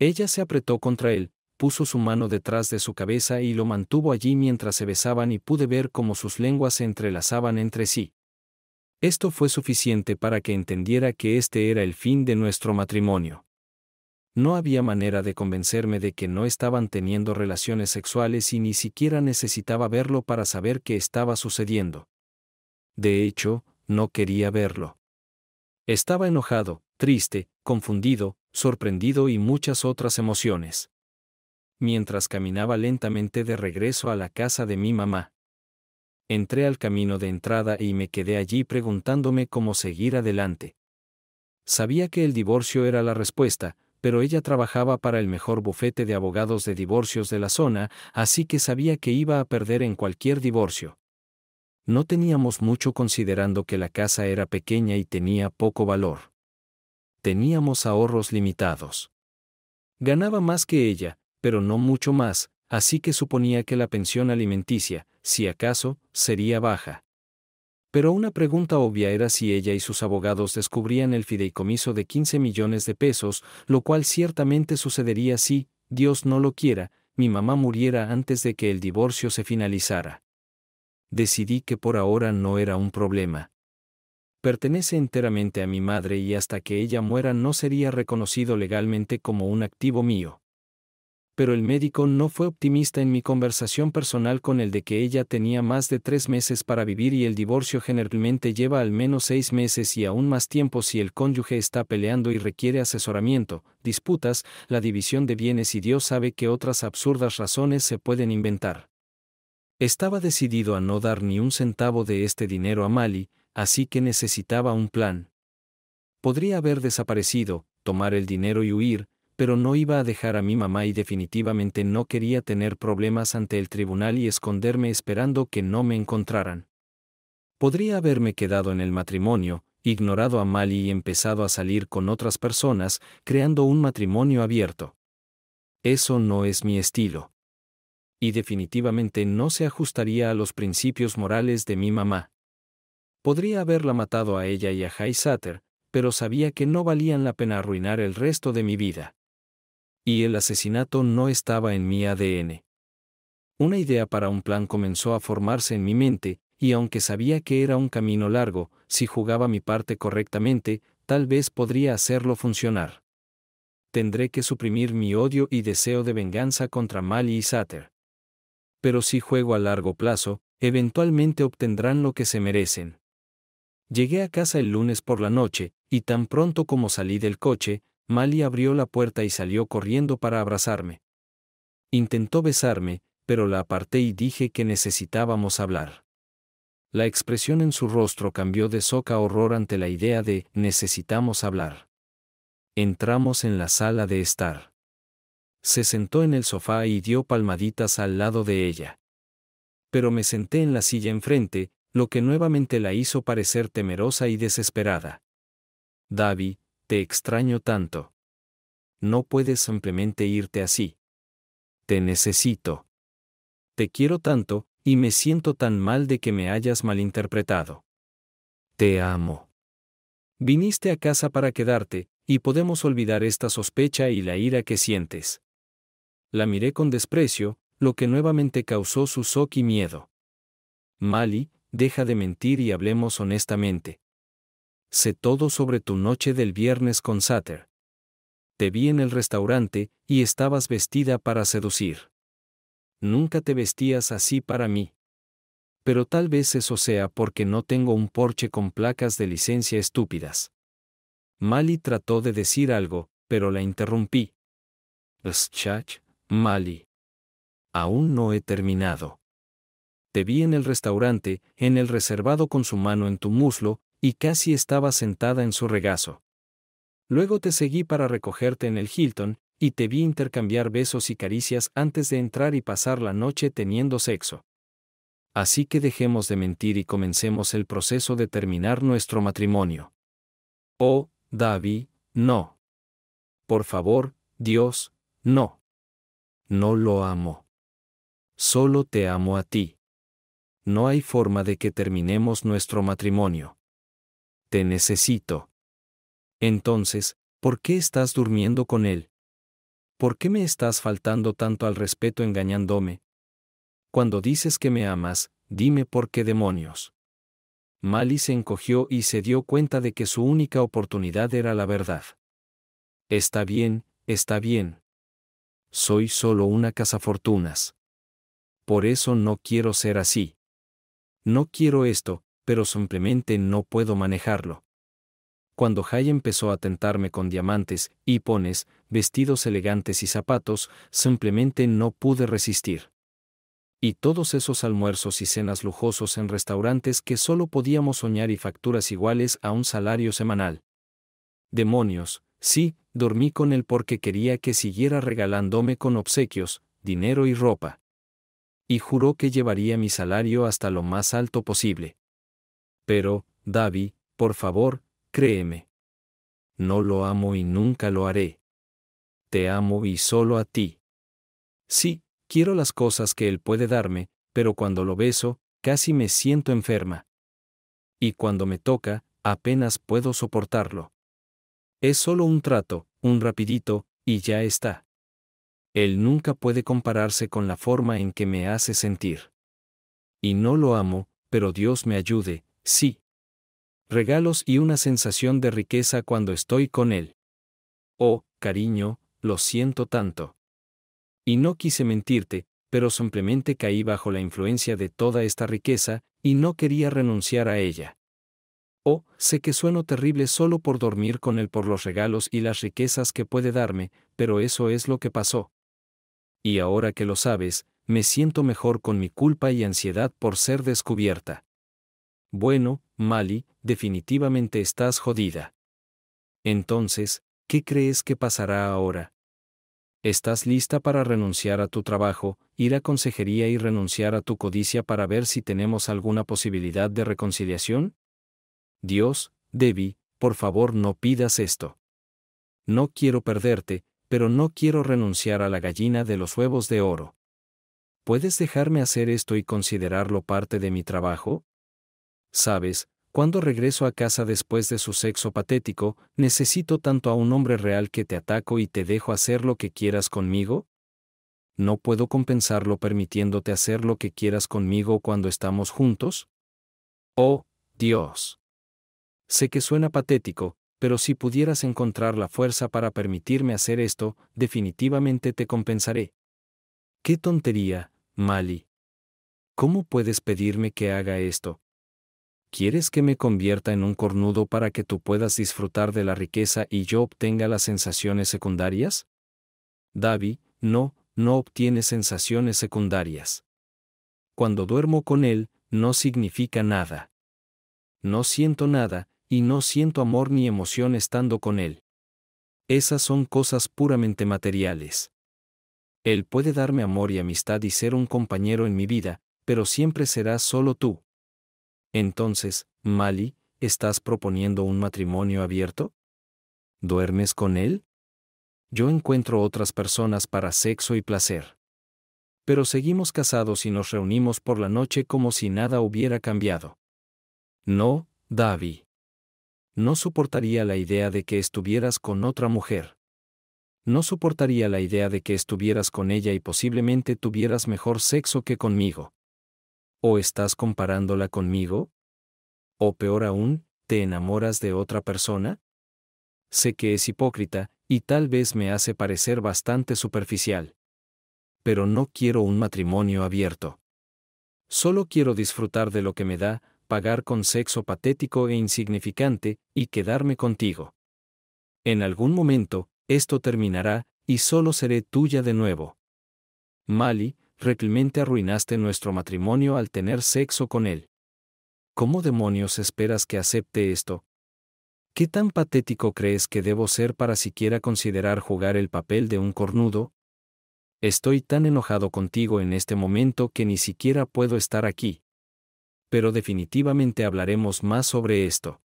Ella se apretó contra él, puso su mano detrás de su cabeza y lo mantuvo allí mientras se besaban y pude ver cómo sus lenguas se entrelazaban entre sí. Esto fue suficiente para que entendiera que este era el fin de nuestro matrimonio. No había manera de convencerme de que no estaban teniendo relaciones sexuales y ni siquiera necesitaba verlo para saber qué estaba sucediendo de hecho, no quería verlo. Estaba enojado, triste, confundido, sorprendido y muchas otras emociones. Mientras caminaba lentamente de regreso a la casa de mi mamá. Entré al camino de entrada y me quedé allí preguntándome cómo seguir adelante. Sabía que el divorcio era la respuesta, pero ella trabajaba para el mejor bufete de abogados de divorcios de la zona, así que sabía que iba a perder en cualquier divorcio. No teníamos mucho considerando que la casa era pequeña y tenía poco valor. Teníamos ahorros limitados. Ganaba más que ella, pero no mucho más, así que suponía que la pensión alimenticia, si acaso, sería baja. Pero una pregunta obvia era si ella y sus abogados descubrían el fideicomiso de 15 millones de pesos, lo cual ciertamente sucedería si, Dios no lo quiera, mi mamá muriera antes de que el divorcio se finalizara. Decidí que por ahora no era un problema. Pertenece enteramente a mi madre y hasta que ella muera no sería reconocido legalmente como un activo mío. Pero el médico no fue optimista en mi conversación personal con el de que ella tenía más de tres meses para vivir y el divorcio generalmente lleva al menos seis meses y aún más tiempo si el cónyuge está peleando y requiere asesoramiento, disputas, la división de bienes y Dios sabe que otras absurdas razones se pueden inventar. Estaba decidido a no dar ni un centavo de este dinero a Mali, así que necesitaba un plan. Podría haber desaparecido, tomar el dinero y huir, pero no iba a dejar a mi mamá y definitivamente no quería tener problemas ante el tribunal y esconderme esperando que no me encontraran. Podría haberme quedado en el matrimonio, ignorado a Mali y empezado a salir con otras personas, creando un matrimonio abierto. Eso no es mi estilo y definitivamente no se ajustaría a los principios morales de mi mamá. Podría haberla matado a ella y a Jay Satter, pero sabía que no valían la pena arruinar el resto de mi vida. Y el asesinato no estaba en mi ADN. Una idea para un plan comenzó a formarse en mi mente, y aunque sabía que era un camino largo, si jugaba mi parte correctamente, tal vez podría hacerlo funcionar. Tendré que suprimir mi odio y deseo de venganza contra Mali y Satter pero si juego a largo plazo, eventualmente obtendrán lo que se merecen. Llegué a casa el lunes por la noche, y tan pronto como salí del coche, Mali abrió la puerta y salió corriendo para abrazarme. Intentó besarme, pero la aparté y dije que necesitábamos hablar. La expresión en su rostro cambió de soca horror ante la idea de necesitamos hablar. Entramos en la sala de estar se sentó en el sofá y dio palmaditas al lado de ella. Pero me senté en la silla enfrente, lo que nuevamente la hizo parecer temerosa y desesperada. Davi, te extraño tanto. No puedes simplemente irte así. Te necesito. Te quiero tanto, y me siento tan mal de que me hayas malinterpretado. Te amo. Viniste a casa para quedarte, y podemos olvidar esta sospecha y la ira que sientes la miré con desprecio, lo que nuevamente causó su shock y miedo. Mali, deja de mentir y hablemos honestamente. Sé todo sobre tu noche del viernes con Sater. Te vi en el restaurante y estabas vestida para seducir. Nunca te vestías así para mí. Pero tal vez eso sea porque no tengo un porche con placas de licencia estúpidas. Mali trató de decir algo, pero la interrumpí. Mali. Aún no he terminado. Te vi en el restaurante, en el reservado con su mano en tu muslo, y casi estaba sentada en su regazo. Luego te seguí para recogerte en el Hilton, y te vi intercambiar besos y caricias antes de entrar y pasar la noche teniendo sexo. Así que dejemos de mentir y comencemos el proceso de terminar nuestro matrimonio. Oh, David, no. Por favor, Dios, no. No lo amo. Solo te amo a ti. No hay forma de que terminemos nuestro matrimonio. Te necesito. Entonces, ¿por qué estás durmiendo con él? ¿Por qué me estás faltando tanto al respeto engañándome? Cuando dices que me amas, dime por qué demonios. Mali se encogió y se dio cuenta de que su única oportunidad era la verdad. Está bien, está bien soy solo una cazafortunas. Por eso no quiero ser así. No quiero esto, pero simplemente no puedo manejarlo. Cuando Jai empezó a tentarme con diamantes, hipones, vestidos elegantes y zapatos, simplemente no pude resistir. Y todos esos almuerzos y cenas lujosos en restaurantes que solo podíamos soñar y facturas iguales a un salario semanal. Demonios, Sí, dormí con él porque quería que siguiera regalándome con obsequios, dinero y ropa. Y juró que llevaría mi salario hasta lo más alto posible. Pero, Davi, por favor, créeme. No lo amo y nunca lo haré. Te amo y solo a ti. Sí, quiero las cosas que él puede darme, pero cuando lo beso, casi me siento enferma. Y cuando me toca, apenas puedo soportarlo. Es solo un trato, un rapidito, y ya está. Él nunca puede compararse con la forma en que me hace sentir. Y no lo amo, pero Dios me ayude, sí. Regalos y una sensación de riqueza cuando estoy con Él. Oh, cariño, lo siento tanto. Y no quise mentirte, pero simplemente caí bajo la influencia de toda esta riqueza, y no quería renunciar a ella. Oh, sé que sueno terrible solo por dormir con él por los regalos y las riquezas que puede darme, pero eso es lo que pasó. Y ahora que lo sabes, me siento mejor con mi culpa y ansiedad por ser descubierta. Bueno, Mali, definitivamente estás jodida. Entonces, ¿qué crees que pasará ahora? ¿Estás lista para renunciar a tu trabajo, ir a consejería y renunciar a tu codicia para ver si tenemos alguna posibilidad de reconciliación? Dios, Debbie, por favor no pidas esto. No quiero perderte, pero no quiero renunciar a la gallina de los huevos de oro. ¿Puedes dejarme hacer esto y considerarlo parte de mi trabajo? Sabes, cuando regreso a casa después de su sexo patético, necesito tanto a un hombre real que te ataco y te dejo hacer lo que quieras conmigo? ¿No puedo compensarlo permitiéndote hacer lo que quieras conmigo cuando estamos juntos? Oh, Dios. Sé que suena patético, pero si pudieras encontrar la fuerza para permitirme hacer esto, definitivamente te compensaré. Qué tontería, Mali. ¿Cómo puedes pedirme que haga esto? ¿Quieres que me convierta en un cornudo para que tú puedas disfrutar de la riqueza y yo obtenga las sensaciones secundarias? Davi, no, no obtiene sensaciones secundarias. Cuando duermo con él, no significa nada. No siento nada, y no siento amor ni emoción estando con él. Esas son cosas puramente materiales. Él puede darme amor y amistad y ser un compañero en mi vida, pero siempre serás solo tú. Entonces, Mali, ¿estás proponiendo un matrimonio abierto? ¿Duermes con él? Yo encuentro otras personas para sexo y placer. Pero seguimos casados y nos reunimos por la noche como si nada hubiera cambiado. No, Davi. No soportaría la idea de que estuvieras con otra mujer. No soportaría la idea de que estuvieras con ella y posiblemente tuvieras mejor sexo que conmigo. ¿O estás comparándola conmigo? ¿O peor aún, te enamoras de otra persona? Sé que es hipócrita, y tal vez me hace parecer bastante superficial. Pero no quiero un matrimonio abierto. Solo quiero disfrutar de lo que me da, pagar con sexo patético e insignificante, y quedarme contigo. En algún momento, esto terminará, y solo seré tuya de nuevo. Mali, realmente arruinaste nuestro matrimonio al tener sexo con él. ¿Cómo demonios esperas que acepte esto? ¿Qué tan patético crees que debo ser para siquiera considerar jugar el papel de un cornudo? Estoy tan enojado contigo en este momento que ni siquiera puedo estar aquí pero definitivamente hablaremos más sobre esto.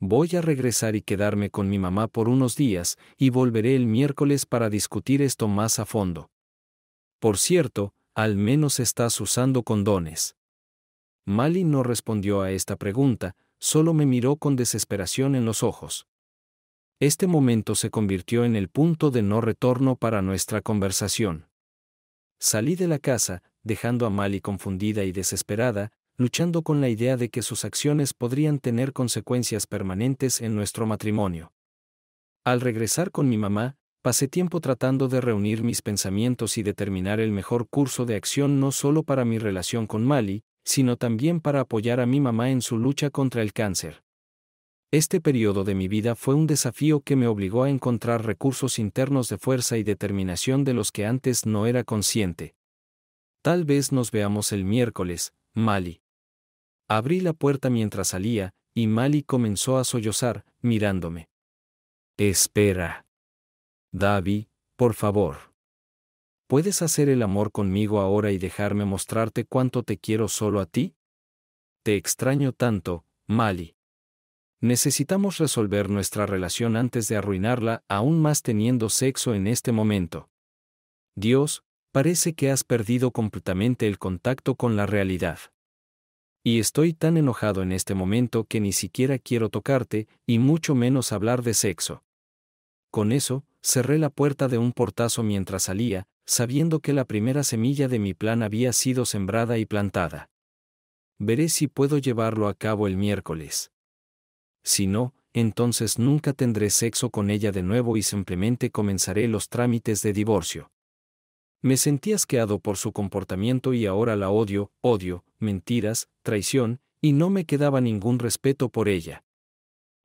Voy a regresar y quedarme con mi mamá por unos días y volveré el miércoles para discutir esto más a fondo. Por cierto, al menos estás usando condones. Mali no respondió a esta pregunta, solo me miró con desesperación en los ojos. Este momento se convirtió en el punto de no retorno para nuestra conversación. Salí de la casa, dejando a Mali confundida y desesperada, luchando con la idea de que sus acciones podrían tener consecuencias permanentes en nuestro matrimonio. Al regresar con mi mamá, pasé tiempo tratando de reunir mis pensamientos y determinar el mejor curso de acción no solo para mi relación con Mali, sino también para apoyar a mi mamá en su lucha contra el cáncer. Este periodo de mi vida fue un desafío que me obligó a encontrar recursos internos de fuerza y determinación de los que antes no era consciente. Tal vez nos veamos el miércoles, Mali. Abrí la puerta mientras salía, y Mali comenzó a sollozar, mirándome. Espera. Davi, por favor. ¿Puedes hacer el amor conmigo ahora y dejarme mostrarte cuánto te quiero solo a ti? Te extraño tanto, Mali. Necesitamos resolver nuestra relación antes de arruinarla aún más teniendo sexo en este momento. Dios, parece que has perdido completamente el contacto con la realidad y estoy tan enojado en este momento que ni siquiera quiero tocarte, y mucho menos hablar de sexo. Con eso, cerré la puerta de un portazo mientras salía, sabiendo que la primera semilla de mi plan había sido sembrada y plantada. Veré si puedo llevarlo a cabo el miércoles. Si no, entonces nunca tendré sexo con ella de nuevo y simplemente comenzaré los trámites de divorcio. Me sentí asqueado por su comportamiento y ahora la odio, odio, mentiras, traición, y no me quedaba ningún respeto por ella.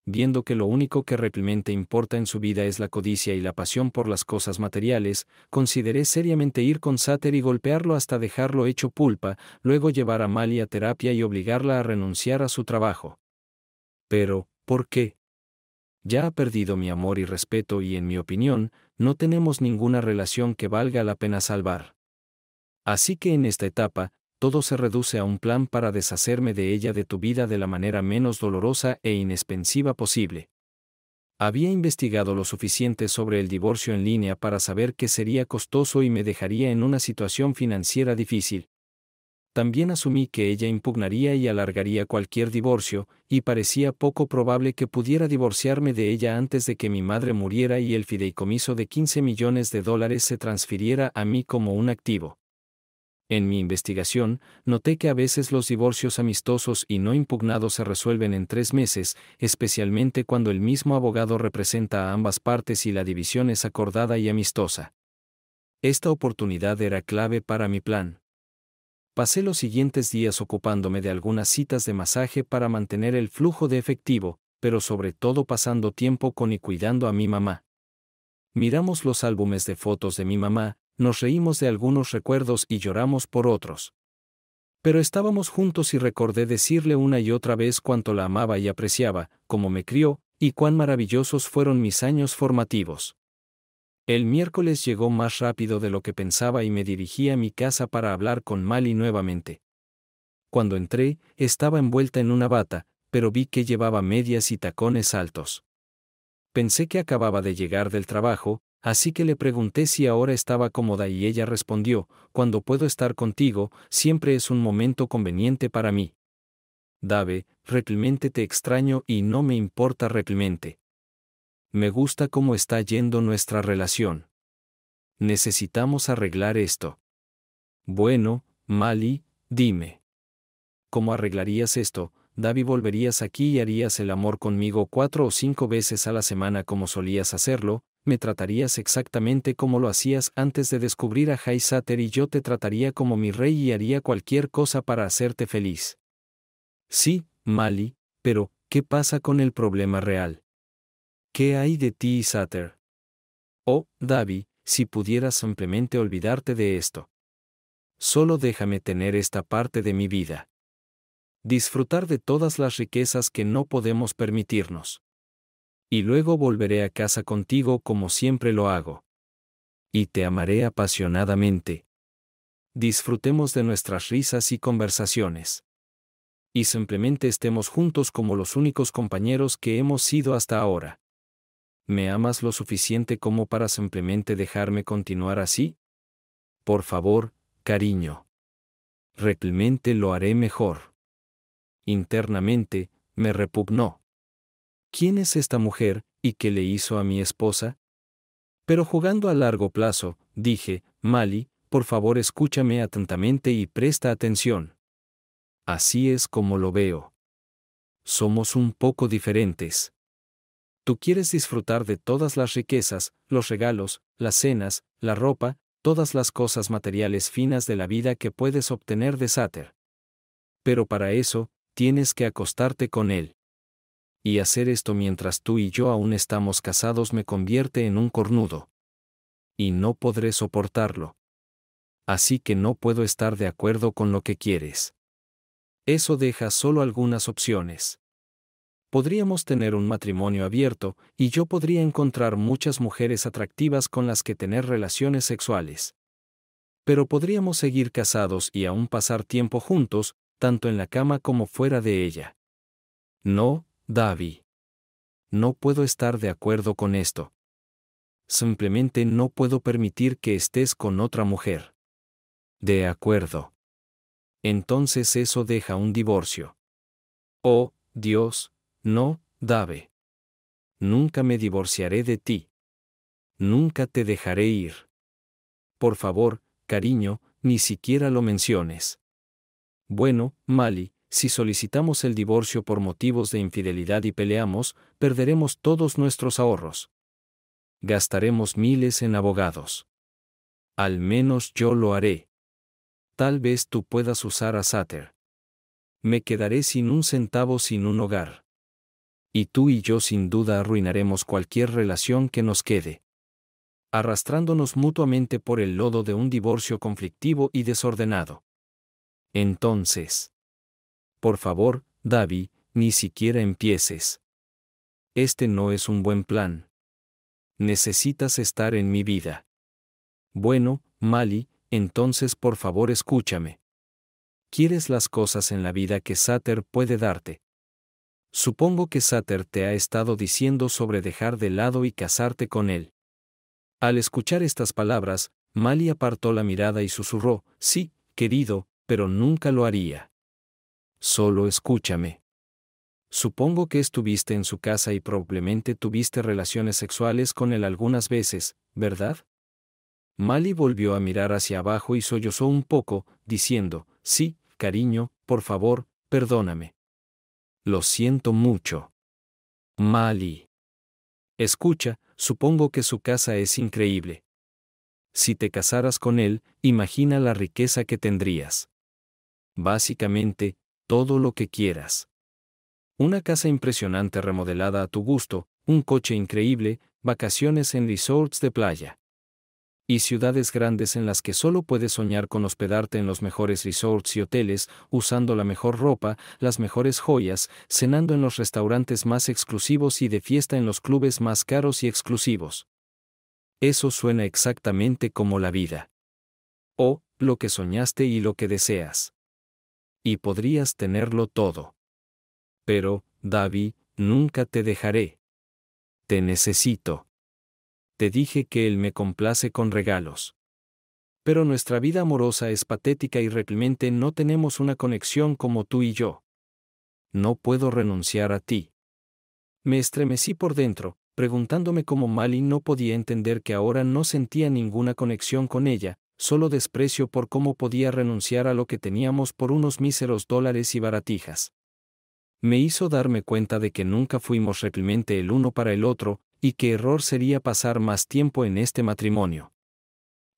Viendo que lo único que realmente importa en su vida es la codicia y la pasión por las cosas materiales, consideré seriamente ir con Sater y golpearlo hasta dejarlo hecho pulpa, luego llevar a Mali a terapia y obligarla a renunciar a su trabajo. Pero, ¿por qué? Ya ha perdido mi amor y respeto y, en mi opinión, no tenemos ninguna relación que valga la pena salvar. Así que en esta etapa, todo se reduce a un plan para deshacerme de ella de tu vida de la manera menos dolorosa e inexpensiva posible. Había investigado lo suficiente sobre el divorcio en línea para saber que sería costoso y me dejaría en una situación financiera difícil, también asumí que ella impugnaría y alargaría cualquier divorcio, y parecía poco probable que pudiera divorciarme de ella antes de que mi madre muriera y el fideicomiso de 15 millones de dólares se transfiriera a mí como un activo. En mi investigación, noté que a veces los divorcios amistosos y no impugnados se resuelven en tres meses, especialmente cuando el mismo abogado representa a ambas partes y la división es acordada y amistosa. Esta oportunidad era clave para mi plan pasé los siguientes días ocupándome de algunas citas de masaje para mantener el flujo de efectivo, pero sobre todo pasando tiempo con y cuidando a mi mamá. Miramos los álbumes de fotos de mi mamá, nos reímos de algunos recuerdos y lloramos por otros. Pero estábamos juntos y recordé decirle una y otra vez cuánto la amaba y apreciaba, cómo me crió, y cuán maravillosos fueron mis años formativos. El miércoles llegó más rápido de lo que pensaba y me dirigí a mi casa para hablar con Mali nuevamente. Cuando entré, estaba envuelta en una bata, pero vi que llevaba medias y tacones altos. Pensé que acababa de llegar del trabajo, así que le pregunté si ahora estaba cómoda y ella respondió, cuando puedo estar contigo, siempre es un momento conveniente para mí. Dave, realmente te extraño y no me importa realmente. Me gusta cómo está yendo nuestra relación. Necesitamos arreglar esto. Bueno, Mali, dime. ¿Cómo arreglarías esto? ¿David volverías aquí y harías el amor conmigo cuatro o cinco veces a la semana como solías hacerlo, me tratarías exactamente como lo hacías antes de descubrir a Jai Sater y yo te trataría como mi rey y haría cualquier cosa para hacerte feliz. Sí, Mali, pero, ¿qué pasa con el problema real? ¿Qué hay de ti, Sater? Oh, Davy, si pudieras simplemente olvidarte de esto. Solo déjame tener esta parte de mi vida. Disfrutar de todas las riquezas que no podemos permitirnos. Y luego volveré a casa contigo como siempre lo hago. Y te amaré apasionadamente. Disfrutemos de nuestras risas y conversaciones. Y simplemente estemos juntos como los únicos compañeros que hemos sido hasta ahora. ¿Me amas lo suficiente como para simplemente dejarme continuar así? Por favor, cariño. Realmente lo haré mejor. Internamente, me repugnó. ¿Quién es esta mujer y qué le hizo a mi esposa? Pero jugando a largo plazo, dije, Mali, por favor escúchame atentamente y presta atención. Así es como lo veo. Somos un poco diferentes. Tú quieres disfrutar de todas las riquezas, los regalos, las cenas, la ropa, todas las cosas materiales finas de la vida que puedes obtener de Sater. Pero para eso, tienes que acostarte con él. Y hacer esto mientras tú y yo aún estamos casados me convierte en un cornudo. Y no podré soportarlo. Así que no puedo estar de acuerdo con lo que quieres. Eso deja solo algunas opciones podríamos tener un matrimonio abierto y yo podría encontrar muchas mujeres atractivas con las que tener relaciones sexuales. Pero podríamos seguir casados y aún pasar tiempo juntos, tanto en la cama como fuera de ella. No, Davi. No puedo estar de acuerdo con esto. Simplemente no puedo permitir que estés con otra mujer. De acuerdo. Entonces eso deja un divorcio. Oh, Dios, no, Dave. Nunca me divorciaré de ti. Nunca te dejaré ir. Por favor, cariño, ni siquiera lo menciones. Bueno, Mali, si solicitamos el divorcio por motivos de infidelidad y peleamos, perderemos todos nuestros ahorros. Gastaremos miles en abogados. Al menos yo lo haré. Tal vez tú puedas usar a Sater. Me quedaré sin un centavo sin un hogar y tú y yo sin duda arruinaremos cualquier relación que nos quede. Arrastrándonos mutuamente por el lodo de un divorcio conflictivo y desordenado. Entonces. Por favor, Davi, ni siquiera empieces. Este no es un buen plan. Necesitas estar en mi vida. Bueno, Mali, entonces por favor escúchame. Quieres las cosas en la vida que Sater puede darte, Supongo que Sater te ha estado diciendo sobre dejar de lado y casarte con él. Al escuchar estas palabras, Mali apartó la mirada y susurró, sí, querido, pero nunca lo haría. Solo escúchame. Supongo que estuviste en su casa y probablemente tuviste relaciones sexuales con él algunas veces, ¿verdad? Mali volvió a mirar hacia abajo y sollozó un poco, diciendo, sí, cariño, por favor, perdóname. Lo siento mucho. Mali. Escucha, supongo que su casa es increíble. Si te casaras con él, imagina la riqueza que tendrías. Básicamente, todo lo que quieras. Una casa impresionante remodelada a tu gusto, un coche increíble, vacaciones en resorts de playa y ciudades grandes en las que solo puedes soñar con hospedarte en los mejores resorts y hoteles, usando la mejor ropa, las mejores joyas, cenando en los restaurantes más exclusivos y de fiesta en los clubes más caros y exclusivos. Eso suena exactamente como la vida. O, lo que soñaste y lo que deseas. Y podrías tenerlo todo. Pero, Davi, nunca te dejaré. Te necesito dije que Él me complace con regalos. Pero nuestra vida amorosa es patética y replemente, no tenemos una conexión como tú y yo. No puedo renunciar a ti. Me estremecí por dentro, preguntándome cómo Mali no podía entender que ahora no sentía ninguna conexión con ella, solo desprecio por cómo podía renunciar a lo que teníamos por unos míseros dólares y baratijas. Me hizo darme cuenta de que nunca fuimos replemente el uno para el otro, y qué error sería pasar más tiempo en este matrimonio.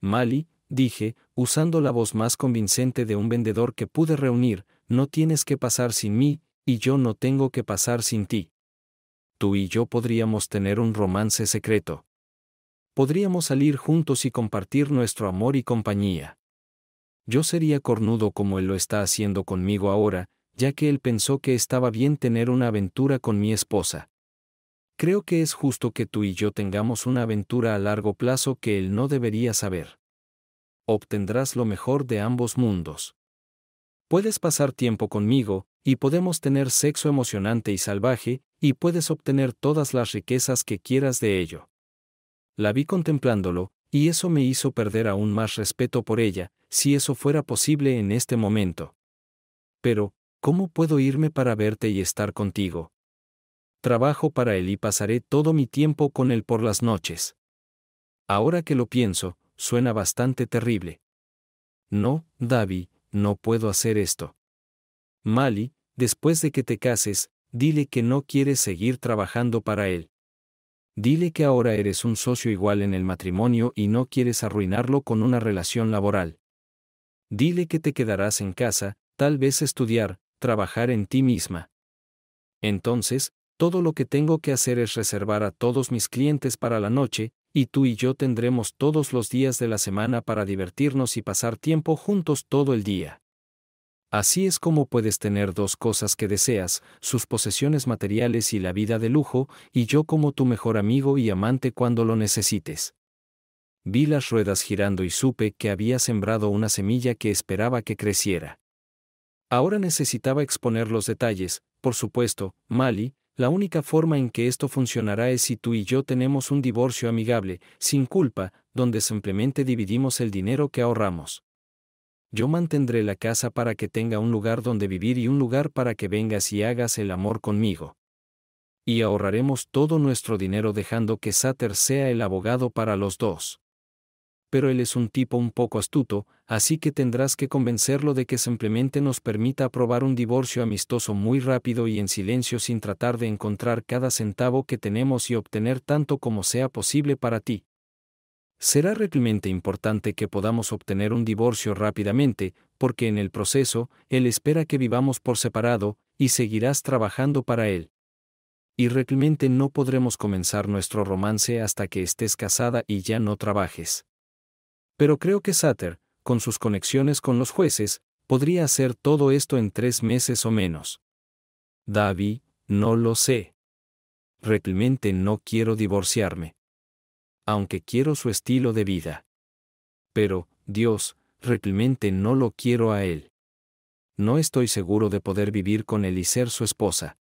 Mali, dije, usando la voz más convincente de un vendedor que pude reunir, no tienes que pasar sin mí, y yo no tengo que pasar sin ti. Tú y yo podríamos tener un romance secreto. Podríamos salir juntos y compartir nuestro amor y compañía. Yo sería cornudo como él lo está haciendo conmigo ahora, ya que él pensó que estaba bien tener una aventura con mi esposa creo que es justo que tú y yo tengamos una aventura a largo plazo que él no debería saber. Obtendrás lo mejor de ambos mundos. Puedes pasar tiempo conmigo, y podemos tener sexo emocionante y salvaje, y puedes obtener todas las riquezas que quieras de ello. La vi contemplándolo, y eso me hizo perder aún más respeto por ella, si eso fuera posible en este momento. Pero, ¿cómo puedo irme para verte y estar contigo? trabajo para él y pasaré todo mi tiempo con él por las noches. Ahora que lo pienso, suena bastante terrible. No, Davi, no puedo hacer esto. Mali, después de que te cases, dile que no quieres seguir trabajando para él. Dile que ahora eres un socio igual en el matrimonio y no quieres arruinarlo con una relación laboral. Dile que te quedarás en casa, tal vez estudiar, trabajar en ti misma. Entonces, todo lo que tengo que hacer es reservar a todos mis clientes para la noche, y tú y yo tendremos todos los días de la semana para divertirnos y pasar tiempo juntos todo el día. Así es como puedes tener dos cosas que deseas, sus posesiones materiales y la vida de lujo, y yo como tu mejor amigo y amante cuando lo necesites. Vi las ruedas girando y supe que había sembrado una semilla que esperaba que creciera. Ahora necesitaba exponer los detalles, por supuesto, Mali, la única forma en que esto funcionará es si tú y yo tenemos un divorcio amigable, sin culpa, donde simplemente dividimos el dinero que ahorramos. Yo mantendré la casa para que tenga un lugar donde vivir y un lugar para que vengas y hagas el amor conmigo. Y ahorraremos todo nuestro dinero dejando que Sater sea el abogado para los dos pero él es un tipo un poco astuto, así que tendrás que convencerlo de que simplemente nos permita aprobar un divorcio amistoso muy rápido y en silencio sin tratar de encontrar cada centavo que tenemos y obtener tanto como sea posible para ti. Será realmente importante que podamos obtener un divorcio rápidamente, porque en el proceso, él espera que vivamos por separado, y seguirás trabajando para él. Y realmente no podremos comenzar nuestro romance hasta que estés casada y ya no trabajes. Pero creo que Satter, con sus conexiones con los jueces, podría hacer todo esto en tres meses o menos. Davy, no lo sé. Realmente no quiero divorciarme. Aunque quiero su estilo de vida. Pero, Dios, realmente no lo quiero a él. No estoy seguro de poder vivir con él y ser su esposa.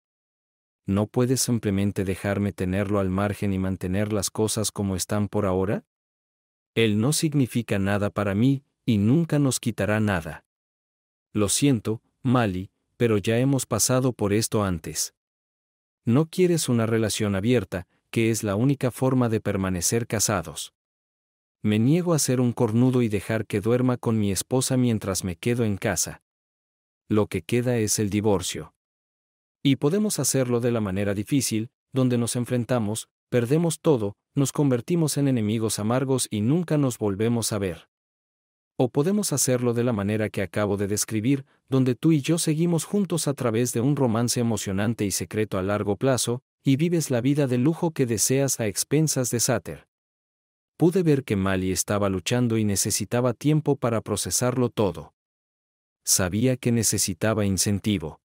No puedes simplemente dejarme tenerlo al margen y mantener las cosas como están por ahora? Él no significa nada para mí, y nunca nos quitará nada. Lo siento, Mali, pero ya hemos pasado por esto antes. No quieres una relación abierta, que es la única forma de permanecer casados. Me niego a ser un cornudo y dejar que duerma con mi esposa mientras me quedo en casa. Lo que queda es el divorcio. Y podemos hacerlo de la manera difícil, donde nos enfrentamos, perdemos todo, nos convertimos en enemigos amargos y nunca nos volvemos a ver. O podemos hacerlo de la manera que acabo de describir, donde tú y yo seguimos juntos a través de un romance emocionante y secreto a largo plazo, y vives la vida de lujo que deseas a expensas de Sater. Pude ver que Mali estaba luchando y necesitaba tiempo para procesarlo todo. Sabía que necesitaba incentivo.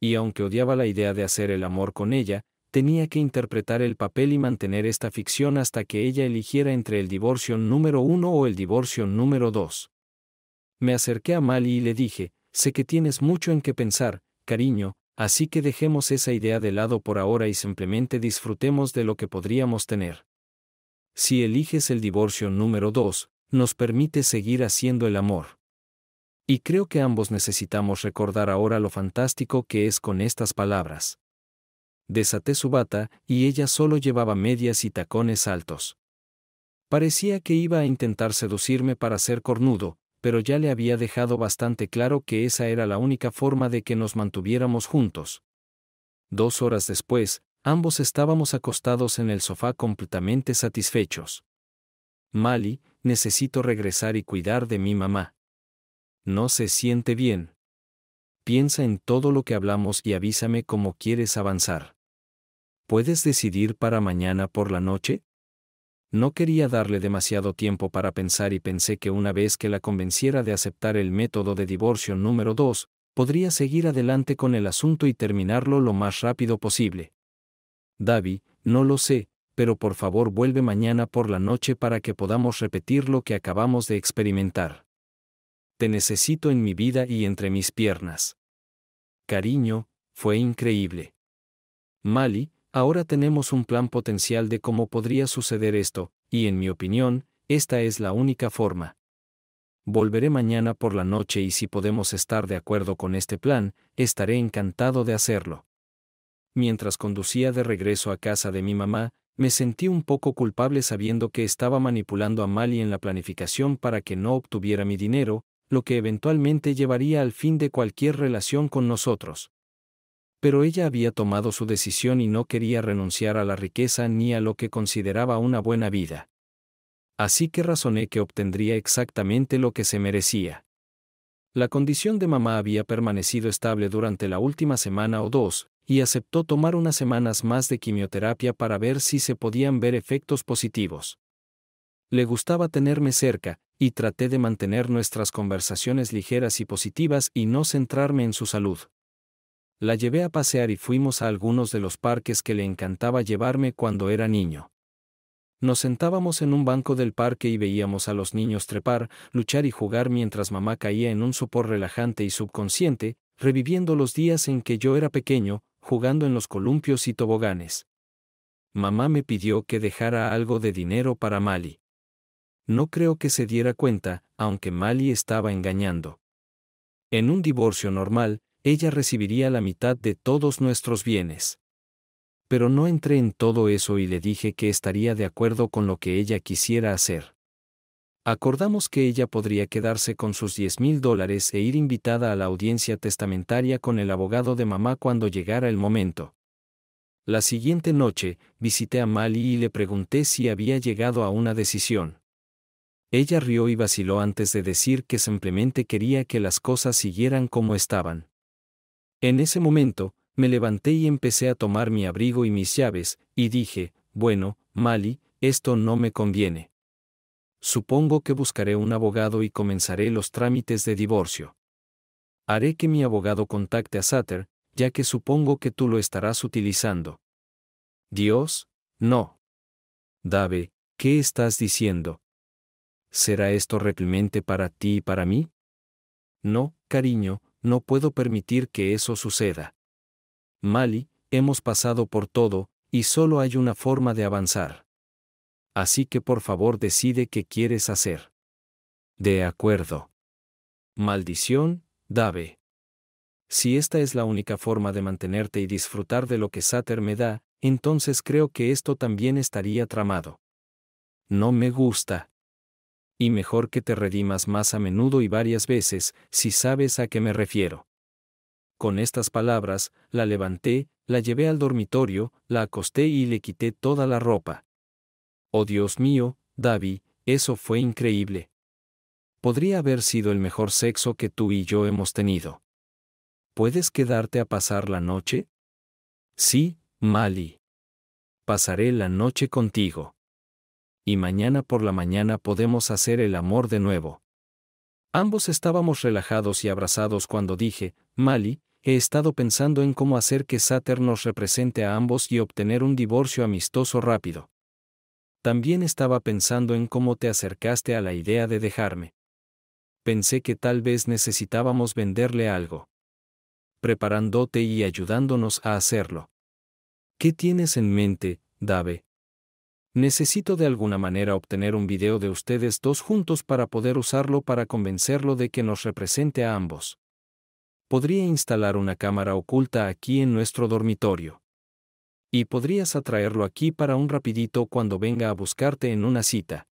Y aunque odiaba la idea de hacer el amor con ella, tenía que interpretar el papel y mantener esta ficción hasta que ella eligiera entre el divorcio número uno o el divorcio número dos. Me acerqué a Mali y le dije, sé que tienes mucho en qué pensar, cariño, así que dejemos esa idea de lado por ahora y simplemente disfrutemos de lo que podríamos tener. Si eliges el divorcio número dos, nos permite seguir haciendo el amor. Y creo que ambos necesitamos recordar ahora lo fantástico que es con estas palabras. Desaté su bata y ella solo llevaba medias y tacones altos. Parecía que iba a intentar seducirme para ser cornudo, pero ya le había dejado bastante claro que esa era la única forma de que nos mantuviéramos juntos. Dos horas después, ambos estábamos acostados en el sofá completamente satisfechos. Mali, necesito regresar y cuidar de mi mamá. No se siente bien piensa en todo lo que hablamos y avísame cómo quieres avanzar. ¿Puedes decidir para mañana por la noche? No quería darle demasiado tiempo para pensar y pensé que una vez que la convenciera de aceptar el método de divorcio número 2, podría seguir adelante con el asunto y terminarlo lo más rápido posible. Davi, no lo sé, pero por favor vuelve mañana por la noche para que podamos repetir lo que acabamos de experimentar. Te necesito en mi vida y entre mis piernas. Cariño, fue increíble. Mali, ahora tenemos un plan potencial de cómo podría suceder esto, y en mi opinión, esta es la única forma. Volveré mañana por la noche y si podemos estar de acuerdo con este plan, estaré encantado de hacerlo. Mientras conducía de regreso a casa de mi mamá, me sentí un poco culpable sabiendo que estaba manipulando a Mali en la planificación para que no obtuviera mi dinero, lo que eventualmente llevaría al fin de cualquier relación con nosotros. Pero ella había tomado su decisión y no quería renunciar a la riqueza ni a lo que consideraba una buena vida. Así que razoné que obtendría exactamente lo que se merecía. La condición de mamá había permanecido estable durante la última semana o dos, y aceptó tomar unas semanas más de quimioterapia para ver si se podían ver efectos positivos. Le gustaba tenerme cerca, y traté de mantener nuestras conversaciones ligeras y positivas y no centrarme en su salud. La llevé a pasear y fuimos a algunos de los parques que le encantaba llevarme cuando era niño. Nos sentábamos en un banco del parque y veíamos a los niños trepar, luchar y jugar mientras mamá caía en un sopor relajante y subconsciente, reviviendo los días en que yo era pequeño, jugando en los columpios y toboganes. Mamá me pidió que dejara algo de dinero para Mali no creo que se diera cuenta, aunque Mali estaba engañando. En un divorcio normal, ella recibiría la mitad de todos nuestros bienes. Pero no entré en todo eso y le dije que estaría de acuerdo con lo que ella quisiera hacer. Acordamos que ella podría quedarse con sus 10 mil dólares e ir invitada a la audiencia testamentaria con el abogado de mamá cuando llegara el momento. La siguiente noche, visité a Mali y le pregunté si había llegado a una decisión. Ella rió y vaciló antes de decir que simplemente quería que las cosas siguieran como estaban. En ese momento, me levanté y empecé a tomar mi abrigo y mis llaves, y dije, bueno, Mali, esto no me conviene. Supongo que buscaré un abogado y comenzaré los trámites de divorcio. Haré que mi abogado contacte a Satter, ya que supongo que tú lo estarás utilizando. Dios, no. Dave, ¿qué estás diciendo? ¿Será esto reprimente para ti y para mí? No, cariño, no puedo permitir que eso suceda. Mali, hemos pasado por todo, y solo hay una forma de avanzar. Así que por favor decide qué quieres hacer. De acuerdo. Maldición, Dave. Si esta es la única forma de mantenerte y disfrutar de lo que Sater me da, entonces creo que esto también estaría tramado. No me gusta y mejor que te redimas más a menudo y varias veces, si sabes a qué me refiero. Con estas palabras, la levanté, la llevé al dormitorio, la acosté y le quité toda la ropa. Oh Dios mío, David, eso fue increíble. Podría haber sido el mejor sexo que tú y yo hemos tenido. ¿Puedes quedarte a pasar la noche? Sí, Mali. Pasaré la noche contigo y mañana por la mañana podemos hacer el amor de nuevo. Ambos estábamos relajados y abrazados cuando dije, Mali, he estado pensando en cómo hacer que Sater nos represente a ambos y obtener un divorcio amistoso rápido. También estaba pensando en cómo te acercaste a la idea de dejarme. Pensé que tal vez necesitábamos venderle algo. Preparándote y ayudándonos a hacerlo. ¿Qué tienes en mente, Dave? Necesito de alguna manera obtener un video de ustedes dos juntos para poder usarlo para convencerlo de que nos represente a ambos. Podría instalar una cámara oculta aquí en nuestro dormitorio. Y podrías atraerlo aquí para un rapidito cuando venga a buscarte en una cita.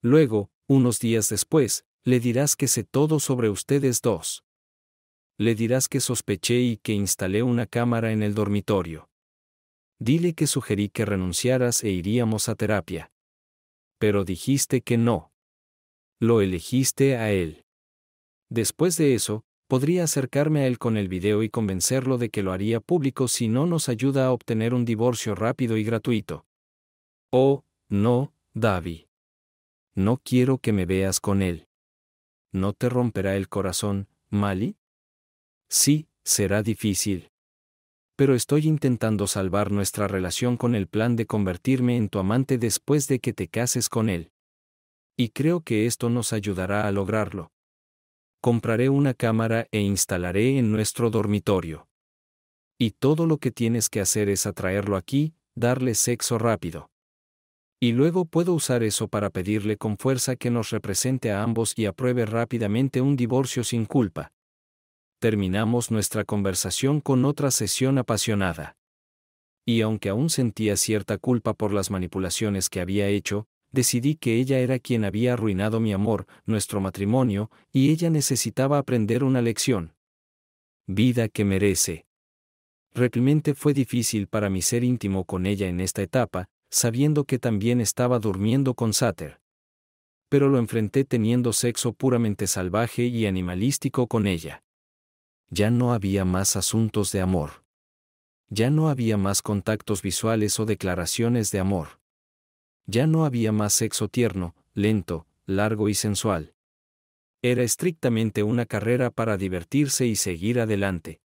Luego, unos días después, le dirás que sé todo sobre ustedes dos. Le dirás que sospeché y que instalé una cámara en el dormitorio. Dile que sugerí que renunciaras e iríamos a terapia. Pero dijiste que no. Lo elegiste a él. Después de eso, podría acercarme a él con el video y convencerlo de que lo haría público si no nos ayuda a obtener un divorcio rápido y gratuito. Oh, no, Davi. No quiero que me veas con él. ¿No te romperá el corazón, Mali? Sí, será difícil pero estoy intentando salvar nuestra relación con el plan de convertirme en tu amante después de que te cases con él. Y creo que esto nos ayudará a lograrlo. Compraré una cámara e instalaré en nuestro dormitorio. Y todo lo que tienes que hacer es atraerlo aquí, darle sexo rápido. Y luego puedo usar eso para pedirle con fuerza que nos represente a ambos y apruebe rápidamente un divorcio sin culpa terminamos nuestra conversación con otra sesión apasionada. Y aunque aún sentía cierta culpa por las manipulaciones que había hecho, decidí que ella era quien había arruinado mi amor, nuestro matrimonio, y ella necesitaba aprender una lección. Vida que merece. Realmente fue difícil para mi ser íntimo con ella en esta etapa, sabiendo que también estaba durmiendo con Sater. Pero lo enfrenté teniendo sexo puramente salvaje y animalístico con ella ya no había más asuntos de amor. Ya no había más contactos visuales o declaraciones de amor. Ya no había más sexo tierno, lento, largo y sensual. Era estrictamente una carrera para divertirse y seguir adelante.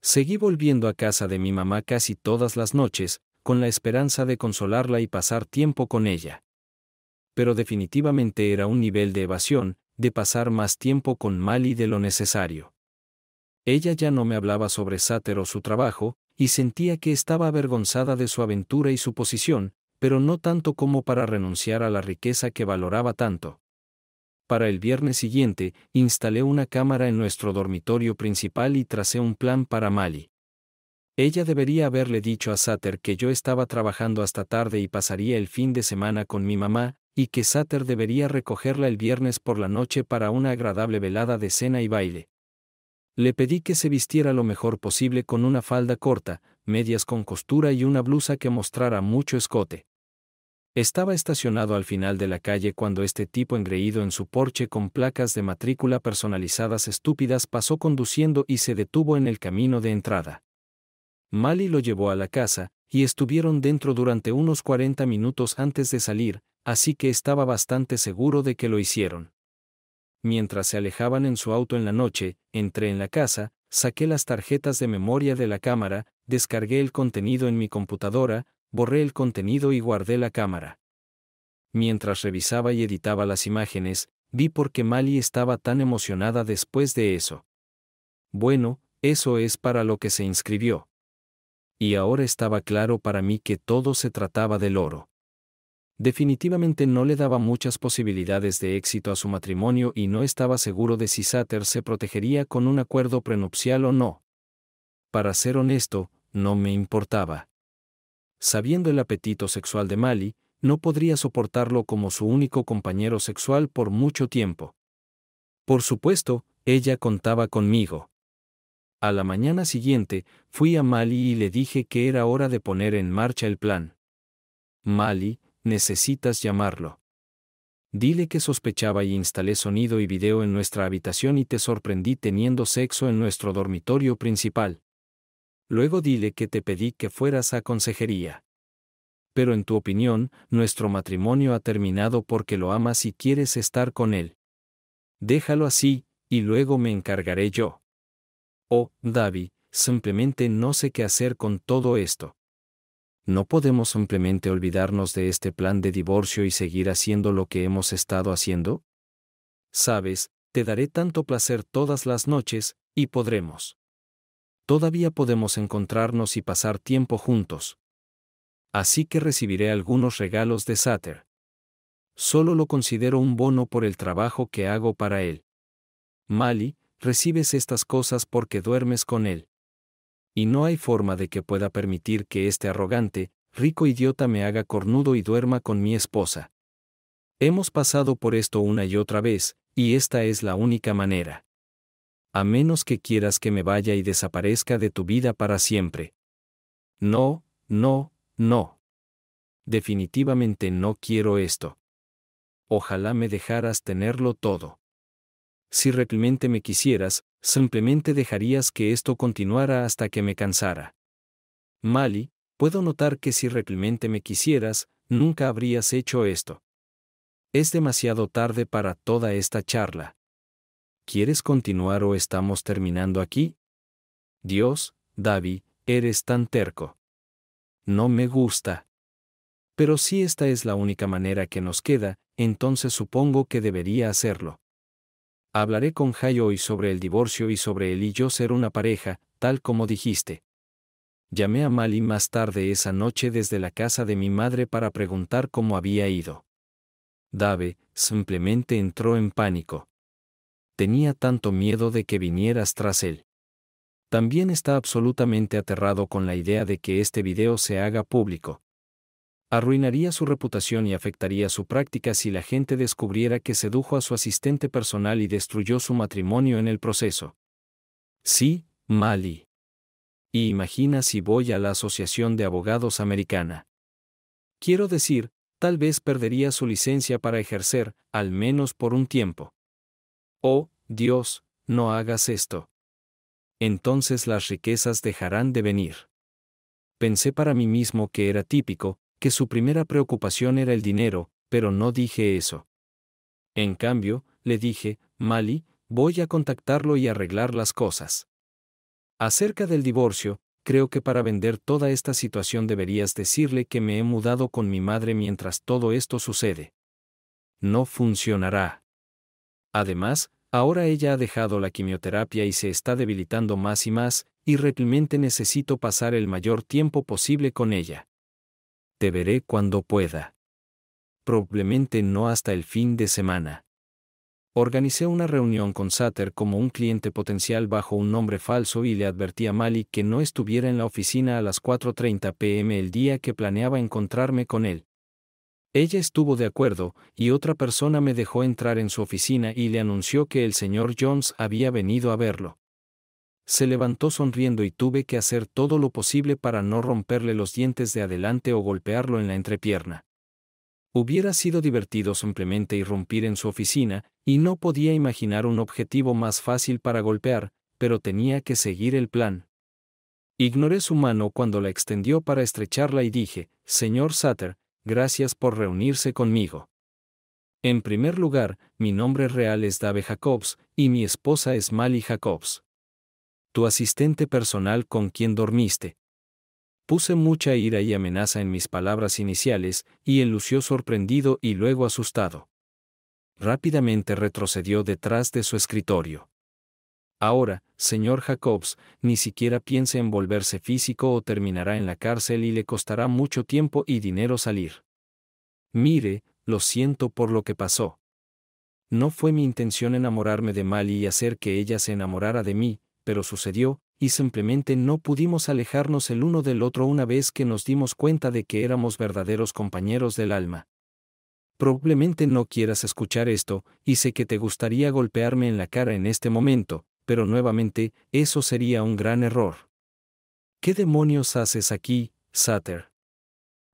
Seguí volviendo a casa de mi mamá casi todas las noches, con la esperanza de consolarla y pasar tiempo con ella. Pero definitivamente era un nivel de evasión, de pasar más tiempo con Mali de lo necesario. Ella ya no me hablaba sobre Sáter o su trabajo, y sentía que estaba avergonzada de su aventura y su posición, pero no tanto como para renunciar a la riqueza que valoraba tanto. Para el viernes siguiente, instalé una cámara en nuestro dormitorio principal y tracé un plan para Mali. Ella debería haberle dicho a Sater que yo estaba trabajando hasta tarde y pasaría el fin de semana con mi mamá, y que Sater debería recogerla el viernes por la noche para una agradable velada de cena y baile. Le pedí que se vistiera lo mejor posible con una falda corta, medias con costura y una blusa que mostrara mucho escote. Estaba estacionado al final de la calle cuando este tipo engreído en su porche con placas de matrícula personalizadas estúpidas pasó conduciendo y se detuvo en el camino de entrada. Mali lo llevó a la casa, y estuvieron dentro durante unos 40 minutos antes de salir, así que estaba bastante seguro de que lo hicieron. Mientras se alejaban en su auto en la noche, entré en la casa, saqué las tarjetas de memoria de la cámara, descargué el contenido en mi computadora, borré el contenido y guardé la cámara. Mientras revisaba y editaba las imágenes, vi por qué Mali estaba tan emocionada después de eso. Bueno, eso es para lo que se inscribió. Y ahora estaba claro para mí que todo se trataba del oro definitivamente no le daba muchas posibilidades de éxito a su matrimonio y no estaba seguro de si Satter se protegería con un acuerdo prenupcial o no. Para ser honesto, no me importaba. Sabiendo el apetito sexual de Mali, no podría soportarlo como su único compañero sexual por mucho tiempo. Por supuesto, ella contaba conmigo. A la mañana siguiente, fui a Mali y le dije que era hora de poner en marcha el plan. Mali, necesitas llamarlo. Dile que sospechaba y instalé sonido y video en nuestra habitación y te sorprendí teniendo sexo en nuestro dormitorio principal. Luego dile que te pedí que fueras a consejería. Pero en tu opinión, nuestro matrimonio ha terminado porque lo amas y quieres estar con él. Déjalo así, y luego me encargaré yo. Oh, David, simplemente no sé qué hacer con todo esto no podemos simplemente olvidarnos de este plan de divorcio y seguir haciendo lo que hemos estado haciendo? Sabes, te daré tanto placer todas las noches, y podremos. Todavía podemos encontrarnos y pasar tiempo juntos. Así que recibiré algunos regalos de Sater. Solo lo considero un bono por el trabajo que hago para él. Mali, recibes estas cosas porque duermes con él y no hay forma de que pueda permitir que este arrogante, rico idiota me haga cornudo y duerma con mi esposa. Hemos pasado por esto una y otra vez, y esta es la única manera. A menos que quieras que me vaya y desaparezca de tu vida para siempre. No, no, no. Definitivamente no quiero esto. Ojalá me dejaras tenerlo todo. Si realmente me quisieras, Simplemente dejarías que esto continuara hasta que me cansara. Mali, puedo notar que si realmente me quisieras, nunca habrías hecho esto. Es demasiado tarde para toda esta charla. ¿Quieres continuar o estamos terminando aquí? Dios, Davi, eres tan terco. No me gusta. Pero si esta es la única manera que nos queda, entonces supongo que debería hacerlo. Hablaré con Jai hoy sobre el divorcio y sobre él y yo ser una pareja, tal como dijiste. Llamé a Mali más tarde esa noche desde la casa de mi madre para preguntar cómo había ido. Dave simplemente entró en pánico. Tenía tanto miedo de que vinieras tras él. También está absolutamente aterrado con la idea de que este video se haga público. Arruinaría su reputación y afectaría su práctica si la gente descubriera que sedujo a su asistente personal y destruyó su matrimonio en el proceso. Sí, Mali. Y imagina si voy a la Asociación de Abogados Americana. Quiero decir, tal vez perdería su licencia para ejercer, al menos por un tiempo. Oh, Dios, no hagas esto. Entonces las riquezas dejarán de venir. Pensé para mí mismo que era típico, que su primera preocupación era el dinero, pero no dije eso. En cambio, le dije, Mali, voy a contactarlo y arreglar las cosas. Acerca del divorcio, creo que para vender toda esta situación deberías decirle que me he mudado con mi madre mientras todo esto sucede. No funcionará. Además, ahora ella ha dejado la quimioterapia y se está debilitando más y más, y realmente necesito pasar el mayor tiempo posible con ella te veré cuando pueda. Probablemente no hasta el fin de semana. Organicé una reunión con Satter como un cliente potencial bajo un nombre falso y le advertí a Mali que no estuviera en la oficina a las 4.30 pm el día que planeaba encontrarme con él. Ella estuvo de acuerdo, y otra persona me dejó entrar en su oficina y le anunció que el señor Jones había venido a verlo se levantó sonriendo y tuve que hacer todo lo posible para no romperle los dientes de adelante o golpearlo en la entrepierna. Hubiera sido divertido simplemente irrumpir en su oficina, y no podía imaginar un objetivo más fácil para golpear, pero tenía que seguir el plan. Ignoré su mano cuando la extendió para estrecharla y dije, Señor Sutter, gracias por reunirse conmigo. En primer lugar, mi nombre real es Dave Jacobs, y mi esposa es Mali Jacobs tu asistente personal con quien dormiste. Puse mucha ira y amenaza en mis palabras iniciales, y él lució sorprendido y luego asustado. Rápidamente retrocedió detrás de su escritorio. Ahora, señor Jacobs, ni siquiera piense en volverse físico o terminará en la cárcel y le costará mucho tiempo y dinero salir. Mire, lo siento por lo que pasó. No fue mi intención enamorarme de Mali y hacer que ella se enamorara de mí, pero sucedió, y simplemente no pudimos alejarnos el uno del otro una vez que nos dimos cuenta de que éramos verdaderos compañeros del alma. Probablemente no quieras escuchar esto, y sé que te gustaría golpearme en la cara en este momento, pero nuevamente, eso sería un gran error. ¿Qué demonios haces aquí, Sater?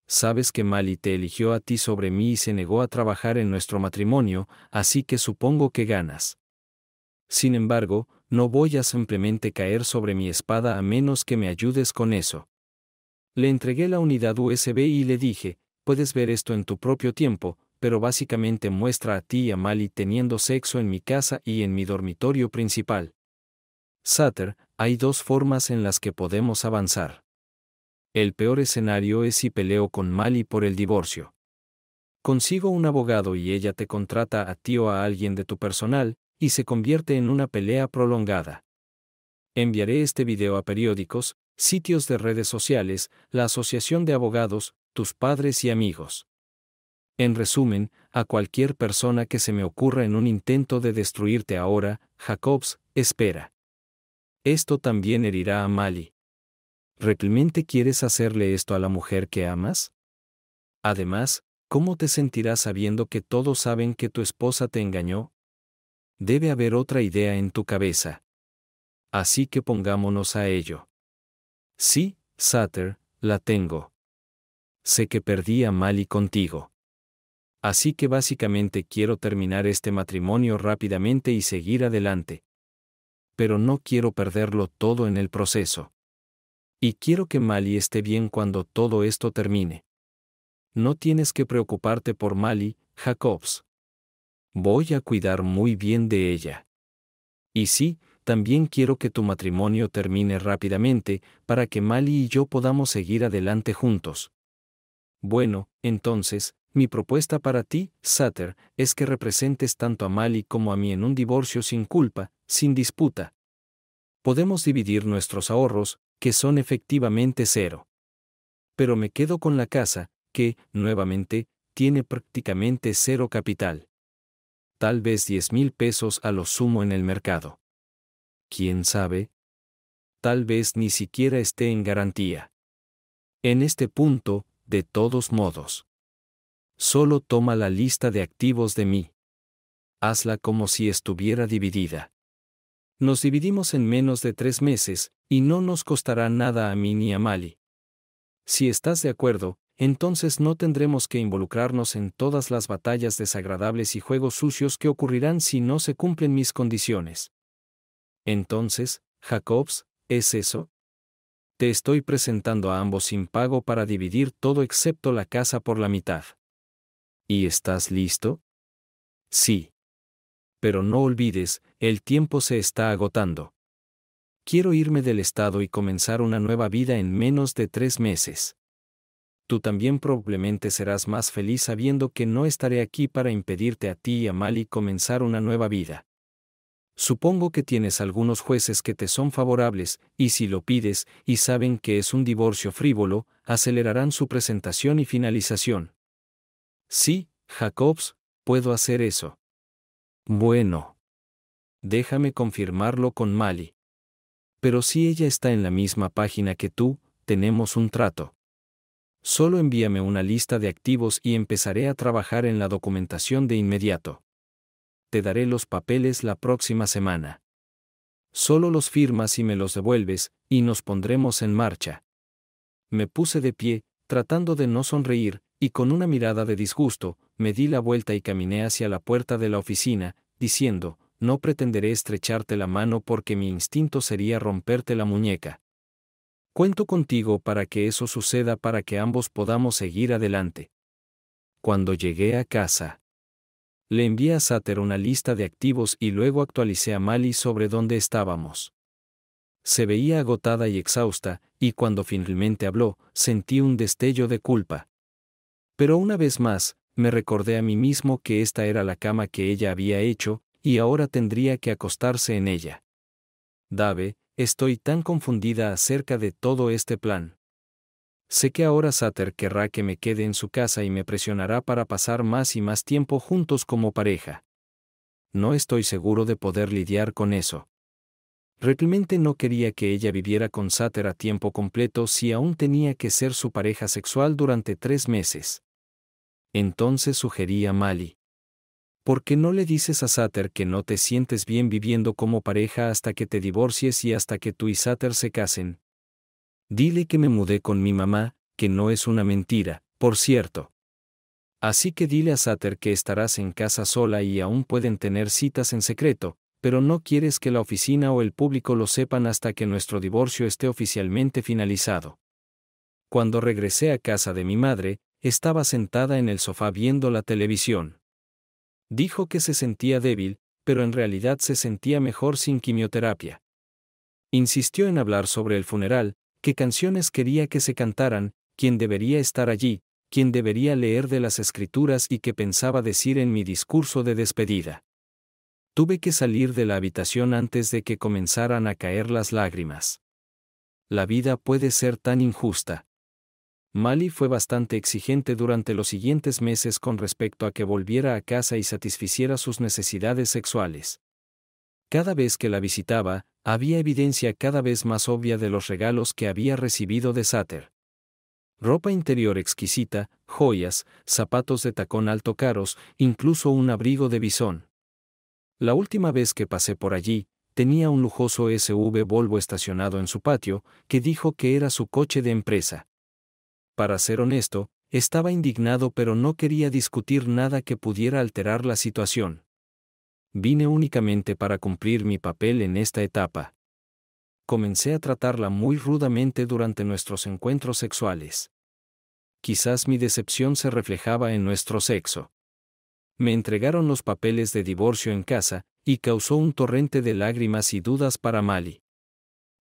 Sabes que Mali te eligió a ti sobre mí y se negó a trabajar en nuestro matrimonio, así que supongo que ganas. Sin embargo, no voy a simplemente caer sobre mi espada a menos que me ayudes con eso. Le entregué la unidad USB y le dije, puedes ver esto en tu propio tiempo, pero básicamente muestra a ti y a Mali teniendo sexo en mi casa y en mi dormitorio principal. Satter, hay dos formas en las que podemos avanzar. El peor escenario es si peleo con Mali por el divorcio. Consigo un abogado y ella te contrata a ti o a alguien de tu personal, y se convierte en una pelea prolongada. Enviaré este video a periódicos, sitios de redes sociales, la Asociación de Abogados, tus padres y amigos. En resumen, a cualquier persona que se me ocurra en un intento de destruirte ahora, Jacobs, espera. Esto también herirá a Mali. ¿Realmente quieres hacerle esto a la mujer que amas? Además, ¿cómo te sentirás sabiendo que todos saben que tu esposa te engañó, Debe haber otra idea en tu cabeza. Así que pongámonos a ello. Sí, Satter, la tengo. Sé que perdí a Mali contigo. Así que básicamente quiero terminar este matrimonio rápidamente y seguir adelante. Pero no quiero perderlo todo en el proceso. Y quiero que Mali esté bien cuando todo esto termine. No tienes que preocuparte por Mali, Jacobs. Voy a cuidar muy bien de ella. Y sí, también quiero que tu matrimonio termine rápidamente para que Mali y yo podamos seguir adelante juntos. Bueno, entonces, mi propuesta para ti, Sater, es que representes tanto a Mali como a mí en un divorcio sin culpa, sin disputa. Podemos dividir nuestros ahorros, que son efectivamente cero. Pero me quedo con la casa, que, nuevamente, tiene prácticamente cero capital tal vez 10 mil pesos a lo sumo en el mercado. ¿Quién sabe? Tal vez ni siquiera esté en garantía. En este punto, de todos modos. Solo toma la lista de activos de mí. Hazla como si estuviera dividida. Nos dividimos en menos de tres meses, y no nos costará nada a mí ni a Mali. Si estás de acuerdo, entonces no tendremos que involucrarnos en todas las batallas desagradables y juegos sucios que ocurrirán si no se cumplen mis condiciones. Entonces, Jacobs, ¿es eso? Te estoy presentando a ambos sin pago para dividir todo excepto la casa por la mitad. ¿Y estás listo? Sí. Pero no olvides, el tiempo se está agotando. Quiero irme del Estado y comenzar una nueva vida en menos de tres meses tú también probablemente serás más feliz sabiendo que no estaré aquí para impedirte a ti y a Mali comenzar una nueva vida. Supongo que tienes algunos jueces que te son favorables, y si lo pides, y saben que es un divorcio frívolo, acelerarán su presentación y finalización. Sí, Jacobs, puedo hacer eso. Bueno. Déjame confirmarlo con Mali. Pero si ella está en la misma página que tú, tenemos un trato. Solo envíame una lista de activos y empezaré a trabajar en la documentación de inmediato. Te daré los papeles la próxima semana. Solo los firmas y me los devuelves, y nos pondremos en marcha. Me puse de pie, tratando de no sonreír, y con una mirada de disgusto, me di la vuelta y caminé hacia la puerta de la oficina, diciendo, no pretenderé estrecharte la mano porque mi instinto sería romperte la muñeca. Cuento contigo para que eso suceda para que ambos podamos seguir adelante. Cuando llegué a casa, le envié a Sater una lista de activos y luego actualicé a Mali sobre dónde estábamos. Se veía agotada y exhausta, y cuando finalmente habló, sentí un destello de culpa. Pero una vez más, me recordé a mí mismo que esta era la cama que ella había hecho, y ahora tendría que acostarse en ella. Dave, Estoy tan confundida acerca de todo este plan. Sé que ahora Satter querrá que me quede en su casa y me presionará para pasar más y más tiempo juntos como pareja. No estoy seguro de poder lidiar con eso. Realmente no quería que ella viviera con Satter a tiempo completo si aún tenía que ser su pareja sexual durante tres meses. Entonces sugería Mali. ¿Por qué no le dices a Sater que no te sientes bien viviendo como pareja hasta que te divorcies y hasta que tú y Sater se casen? Dile que me mudé con mi mamá, que no es una mentira, por cierto. Así que dile a Sater que estarás en casa sola y aún pueden tener citas en secreto, pero no quieres que la oficina o el público lo sepan hasta que nuestro divorcio esté oficialmente finalizado. Cuando regresé a casa de mi madre, estaba sentada en el sofá viendo la televisión. Dijo que se sentía débil, pero en realidad se sentía mejor sin quimioterapia. Insistió en hablar sobre el funeral, qué canciones quería que se cantaran, quién debería estar allí, quién debería leer de las escrituras y qué pensaba decir en mi discurso de despedida. Tuve que salir de la habitación antes de que comenzaran a caer las lágrimas. La vida puede ser tan injusta. Mali fue bastante exigente durante los siguientes meses con respecto a que volviera a casa y satisficiera sus necesidades sexuales. Cada vez que la visitaba, había evidencia cada vez más obvia de los regalos que había recibido de Sater. Ropa interior exquisita, joyas, zapatos de tacón alto caros, incluso un abrigo de bisón. La última vez que pasé por allí, tenía un lujoso SV Volvo estacionado en su patio, que dijo que era su coche de empresa para ser honesto, estaba indignado pero no quería discutir nada que pudiera alterar la situación. Vine únicamente para cumplir mi papel en esta etapa. Comencé a tratarla muy rudamente durante nuestros encuentros sexuales. Quizás mi decepción se reflejaba en nuestro sexo. Me entregaron los papeles de divorcio en casa, y causó un torrente de lágrimas y dudas para Mali.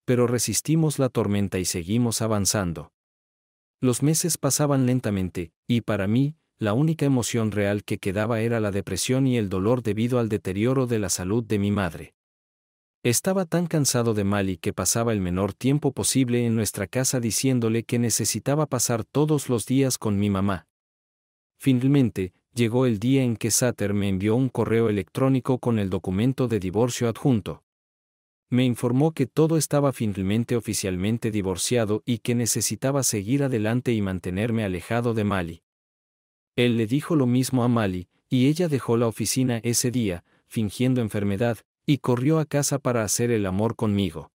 Pero resistimos la tormenta y seguimos avanzando. Los meses pasaban lentamente, y para mí, la única emoción real que quedaba era la depresión y el dolor debido al deterioro de la salud de mi madre. Estaba tan cansado de Mali que pasaba el menor tiempo posible en nuestra casa diciéndole que necesitaba pasar todos los días con mi mamá. Finalmente, llegó el día en que Sater me envió un correo electrónico con el documento de divorcio adjunto me informó que todo estaba finalmente oficialmente divorciado y que necesitaba seguir adelante y mantenerme alejado de Mali. Él le dijo lo mismo a Mali, y ella dejó la oficina ese día, fingiendo enfermedad, y corrió a casa para hacer el amor conmigo.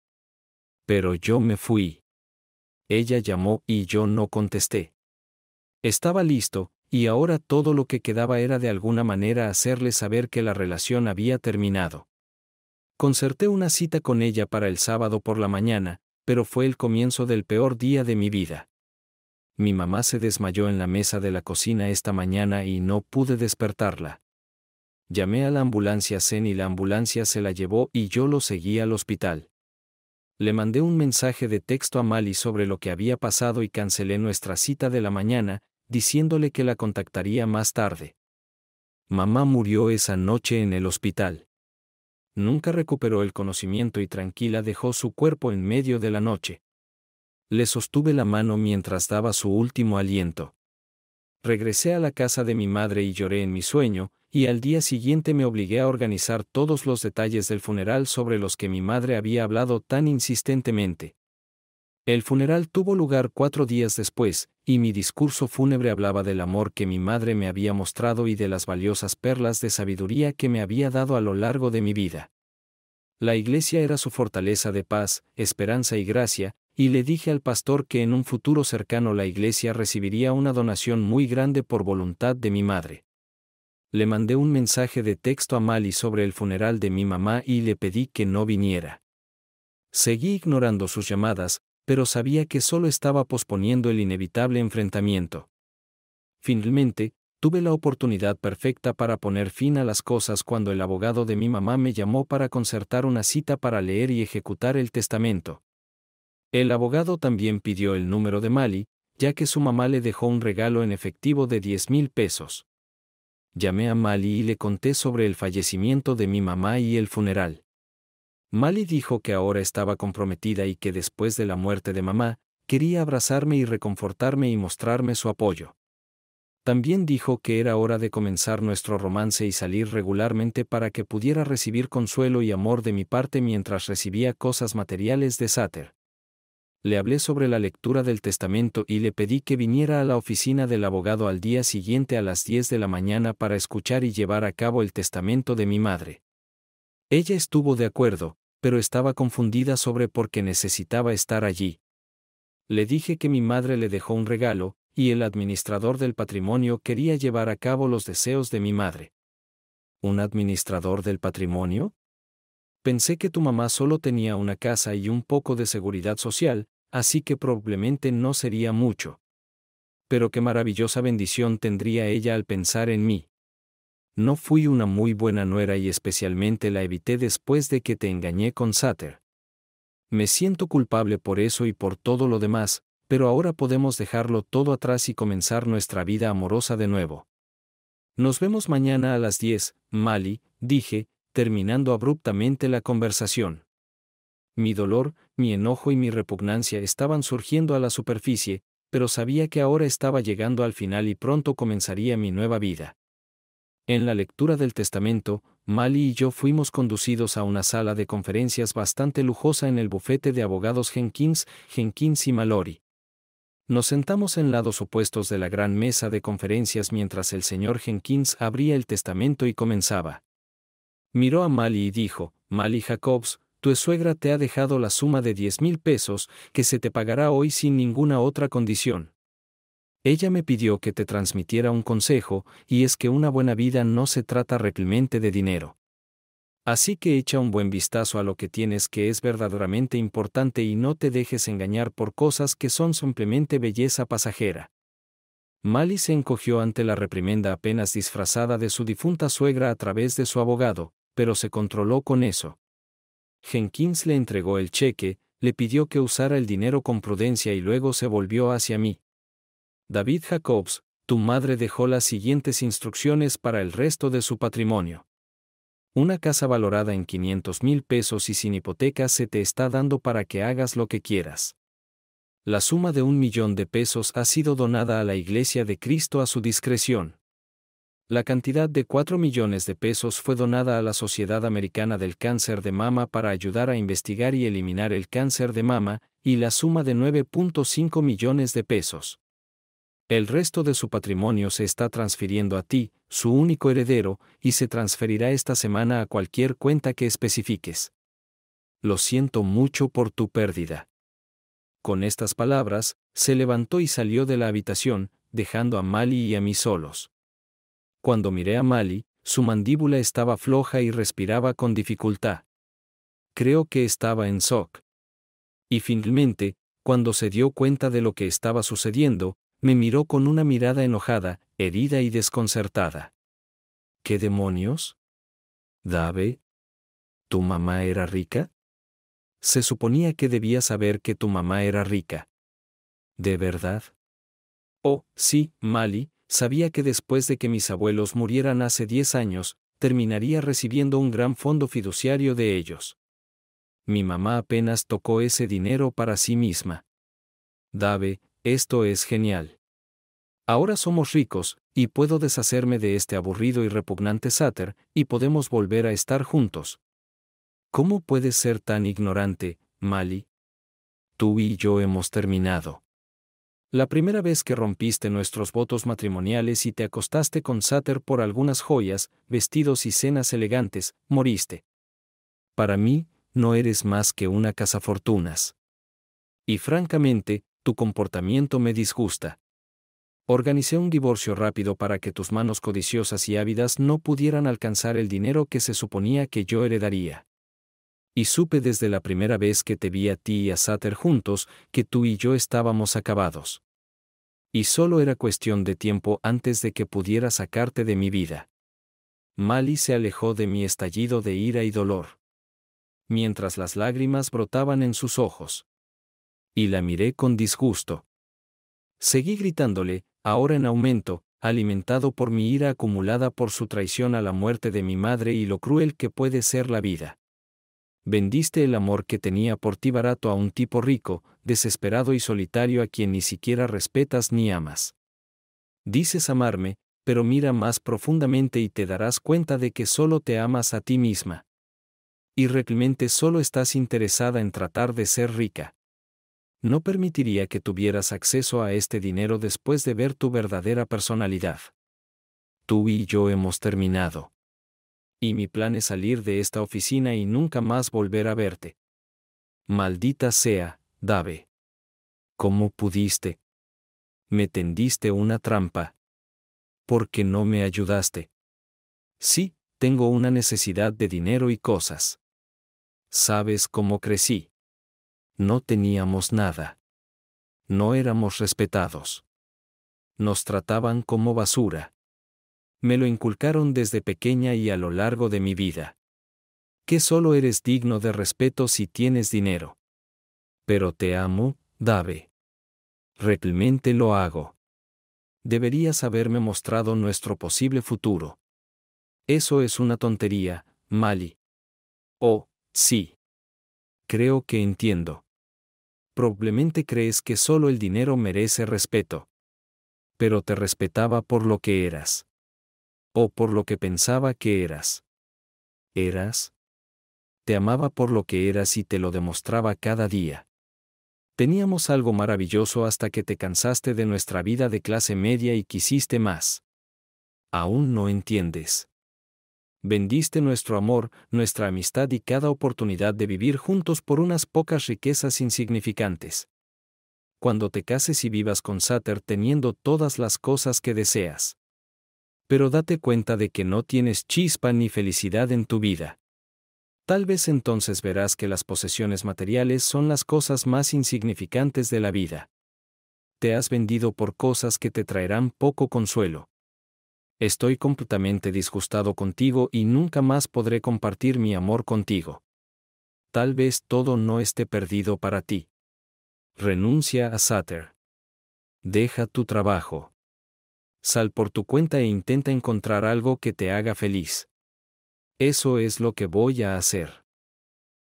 Pero yo me fui. Ella llamó y yo no contesté. Estaba listo, y ahora todo lo que quedaba era de alguna manera hacerle saber que la relación había terminado. Concerté una cita con ella para el sábado por la mañana, pero fue el comienzo del peor día de mi vida. Mi mamá se desmayó en la mesa de la cocina esta mañana y no pude despertarla. Llamé a la ambulancia Zen y la ambulancia se la llevó y yo lo seguí al hospital. Le mandé un mensaje de texto a Mali sobre lo que había pasado y cancelé nuestra cita de la mañana, diciéndole que la contactaría más tarde. Mamá murió esa noche en el hospital nunca recuperó el conocimiento y tranquila dejó su cuerpo en medio de la noche. Le sostuve la mano mientras daba su último aliento. Regresé a la casa de mi madre y lloré en mi sueño, y al día siguiente me obligué a organizar todos los detalles del funeral sobre los que mi madre había hablado tan insistentemente. El funeral tuvo lugar cuatro días después, y mi discurso fúnebre hablaba del amor que mi madre me había mostrado y de las valiosas perlas de sabiduría que me había dado a lo largo de mi vida. La iglesia era su fortaleza de paz, esperanza y gracia, y le dije al pastor que en un futuro cercano la iglesia recibiría una donación muy grande por voluntad de mi madre. Le mandé un mensaje de texto a Mali sobre el funeral de mi mamá y le pedí que no viniera. Seguí ignorando sus llamadas, pero sabía que solo estaba posponiendo el inevitable enfrentamiento. Finalmente, tuve la oportunidad perfecta para poner fin a las cosas cuando el abogado de mi mamá me llamó para concertar una cita para leer y ejecutar el testamento. El abogado también pidió el número de Mali, ya que su mamá le dejó un regalo en efectivo de 10 mil pesos. Llamé a Mali y le conté sobre el fallecimiento de mi mamá y el funeral. Mali dijo que ahora estaba comprometida y que después de la muerte de mamá, quería abrazarme y reconfortarme y mostrarme su apoyo. También dijo que era hora de comenzar nuestro romance y salir regularmente para que pudiera recibir consuelo y amor de mi parte mientras recibía cosas materiales de Sater. Le hablé sobre la lectura del testamento y le pedí que viniera a la oficina del abogado al día siguiente a las 10 de la mañana para escuchar y llevar a cabo el testamento de mi madre. Ella estuvo de acuerdo, pero estaba confundida sobre por qué necesitaba estar allí. Le dije que mi madre le dejó un regalo, y el administrador del patrimonio quería llevar a cabo los deseos de mi madre. ¿Un administrador del patrimonio? Pensé que tu mamá solo tenía una casa y un poco de seguridad social, así que probablemente no sería mucho. Pero qué maravillosa bendición tendría ella al pensar en mí. No fui una muy buena nuera y especialmente la evité después de que te engañé con Sater. Me siento culpable por eso y por todo lo demás, pero ahora podemos dejarlo todo atrás y comenzar nuestra vida amorosa de nuevo. Nos vemos mañana a las 10, Mali, dije, terminando abruptamente la conversación. Mi dolor, mi enojo y mi repugnancia estaban surgiendo a la superficie, pero sabía que ahora estaba llegando al final y pronto comenzaría mi nueva vida. En la lectura del testamento, Mali y yo fuimos conducidos a una sala de conferencias bastante lujosa en el bufete de abogados Jenkins, Jenkins y Mallory. Nos sentamos en lados opuestos de la gran mesa de conferencias mientras el señor Jenkins abría el testamento y comenzaba. Miró a Mali y dijo, Mali Jacobs, tu suegra te ha dejado la suma de diez mil pesos, que se te pagará hoy sin ninguna otra condición. Ella me pidió que te transmitiera un consejo, y es que una buena vida no se trata replemente de dinero. Así que echa un buen vistazo a lo que tienes que es verdaderamente importante y no te dejes engañar por cosas que son simplemente belleza pasajera. Mali se encogió ante la reprimenda apenas disfrazada de su difunta suegra a través de su abogado, pero se controló con eso. Jenkins le entregó el cheque, le pidió que usara el dinero con prudencia y luego se volvió hacia mí. David Jacobs, tu madre dejó las siguientes instrucciones para el resto de su patrimonio. Una casa valorada en 500 mil pesos y sin hipoteca se te está dando para que hagas lo que quieras. La suma de un millón de pesos ha sido donada a la Iglesia de Cristo a su discreción. La cantidad de 4 millones de pesos fue donada a la Sociedad Americana del Cáncer de Mama para ayudar a investigar y eliminar el cáncer de mama, y la suma de 9.5 millones de pesos el resto de su patrimonio se está transfiriendo a ti, su único heredero, y se transferirá esta semana a cualquier cuenta que especifiques. Lo siento mucho por tu pérdida. Con estas palabras, se levantó y salió de la habitación, dejando a Mali y a mí solos. Cuando miré a Mali, su mandíbula estaba floja y respiraba con dificultad. Creo que estaba en shock. Y finalmente, cuando se dio cuenta de lo que estaba sucediendo, me miró con una mirada enojada, herida y desconcertada. ¿Qué demonios? Dave. ¿Tu mamá era rica? Se suponía que debía saber que tu mamá era rica. ¿De verdad? Oh, sí, Mali, sabía que después de que mis abuelos murieran hace diez años, terminaría recibiendo un gran fondo fiduciario de ellos. Mi mamá apenas tocó ese dinero para sí misma. Dave, esto es genial. Ahora somos ricos, y puedo deshacerme de este aburrido y repugnante sáter, y podemos volver a estar juntos. ¿Cómo puedes ser tan ignorante, Mali? Tú y yo hemos terminado. La primera vez que rompiste nuestros votos matrimoniales y te acostaste con sáter por algunas joyas, vestidos y cenas elegantes, moriste. Para mí, no eres más que una cazafortunas. Y francamente, tu comportamiento me disgusta. Organicé un divorcio rápido para que tus manos codiciosas y ávidas no pudieran alcanzar el dinero que se suponía que yo heredaría. Y supe desde la primera vez que te vi a ti y a Sater juntos que tú y yo estábamos acabados. Y solo era cuestión de tiempo antes de que pudiera sacarte de mi vida. Mali se alejó de mi estallido de ira y dolor. Mientras las lágrimas brotaban en sus ojos y la miré con disgusto. Seguí gritándole, ahora en aumento, alimentado por mi ira acumulada por su traición a la muerte de mi madre y lo cruel que puede ser la vida. Vendiste el amor que tenía por ti barato a un tipo rico, desesperado y solitario a quien ni siquiera respetas ni amas. Dices amarme, pero mira más profundamente y te darás cuenta de que solo te amas a ti misma. Y realmente solo estás interesada en tratar de ser rica no permitiría que tuvieras acceso a este dinero después de ver tu verdadera personalidad. Tú y yo hemos terminado. Y mi plan es salir de esta oficina y nunca más volver a verte. Maldita sea, Dave. ¿Cómo pudiste? Me tendiste una trampa. ¿Por qué no me ayudaste. Sí, tengo una necesidad de dinero y cosas. Sabes cómo crecí. No teníamos nada. No éramos respetados. Nos trataban como basura. Me lo inculcaron desde pequeña y a lo largo de mi vida. Que solo eres digno de respeto si tienes dinero. Pero te amo, Dave. Realmente lo hago. Deberías haberme mostrado nuestro posible futuro. Eso es una tontería, Mali. Oh, sí. Creo que entiendo probablemente crees que solo el dinero merece respeto. Pero te respetaba por lo que eras. O por lo que pensaba que eras. Eras. Te amaba por lo que eras y te lo demostraba cada día. Teníamos algo maravilloso hasta que te cansaste de nuestra vida de clase media y quisiste más. Aún no entiendes. Vendiste nuestro amor, nuestra amistad y cada oportunidad de vivir juntos por unas pocas riquezas insignificantes. Cuando te cases y vivas con Sater teniendo todas las cosas que deseas. Pero date cuenta de que no tienes chispa ni felicidad en tu vida. Tal vez entonces verás que las posesiones materiales son las cosas más insignificantes de la vida. Te has vendido por cosas que te traerán poco consuelo estoy completamente disgustado contigo y nunca más podré compartir mi amor contigo. Tal vez todo no esté perdido para ti. Renuncia a Sutter. Deja tu trabajo. Sal por tu cuenta e intenta encontrar algo que te haga feliz. Eso es lo que voy a hacer.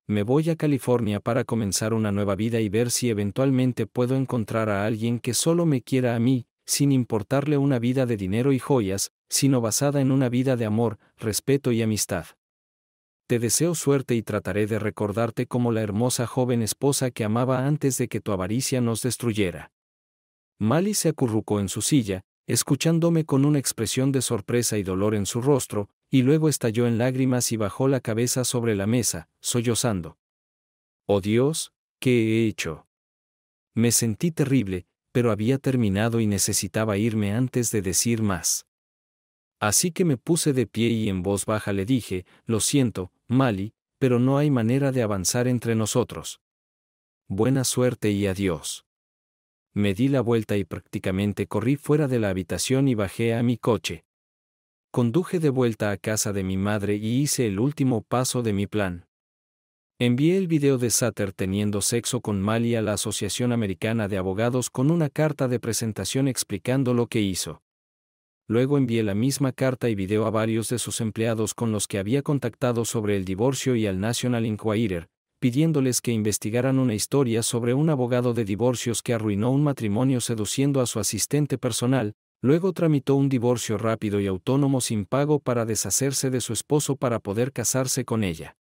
Me voy a California para comenzar una nueva vida y ver si eventualmente puedo encontrar a alguien que solo me quiera a mí, sin importarle una vida de dinero y joyas, sino basada en una vida de amor, respeto y amistad. Te deseo suerte y trataré de recordarte como la hermosa joven esposa que amaba antes de que tu avaricia nos destruyera. Mali se acurrucó en su silla, escuchándome con una expresión de sorpresa y dolor en su rostro, y luego estalló en lágrimas y bajó la cabeza sobre la mesa, sollozando. Oh Dios, ¿qué he hecho? Me sentí terrible, pero había terminado y necesitaba irme antes de decir más. Así que me puse de pie y en voz baja le dije, lo siento, Mali, pero no hay manera de avanzar entre nosotros. Buena suerte y adiós. Me di la vuelta y prácticamente corrí fuera de la habitación y bajé a mi coche. Conduje de vuelta a casa de mi madre y hice el último paso de mi plan. Envié el video de Satter teniendo sexo con Mali a la Asociación Americana de Abogados con una carta de presentación explicando lo que hizo. Luego envié la misma carta y video a varios de sus empleados con los que había contactado sobre el divorcio y al National Inquirer, pidiéndoles que investigaran una historia sobre un abogado de divorcios que arruinó un matrimonio seduciendo a su asistente personal, luego tramitó un divorcio rápido y autónomo sin pago para deshacerse de su esposo para poder casarse con ella.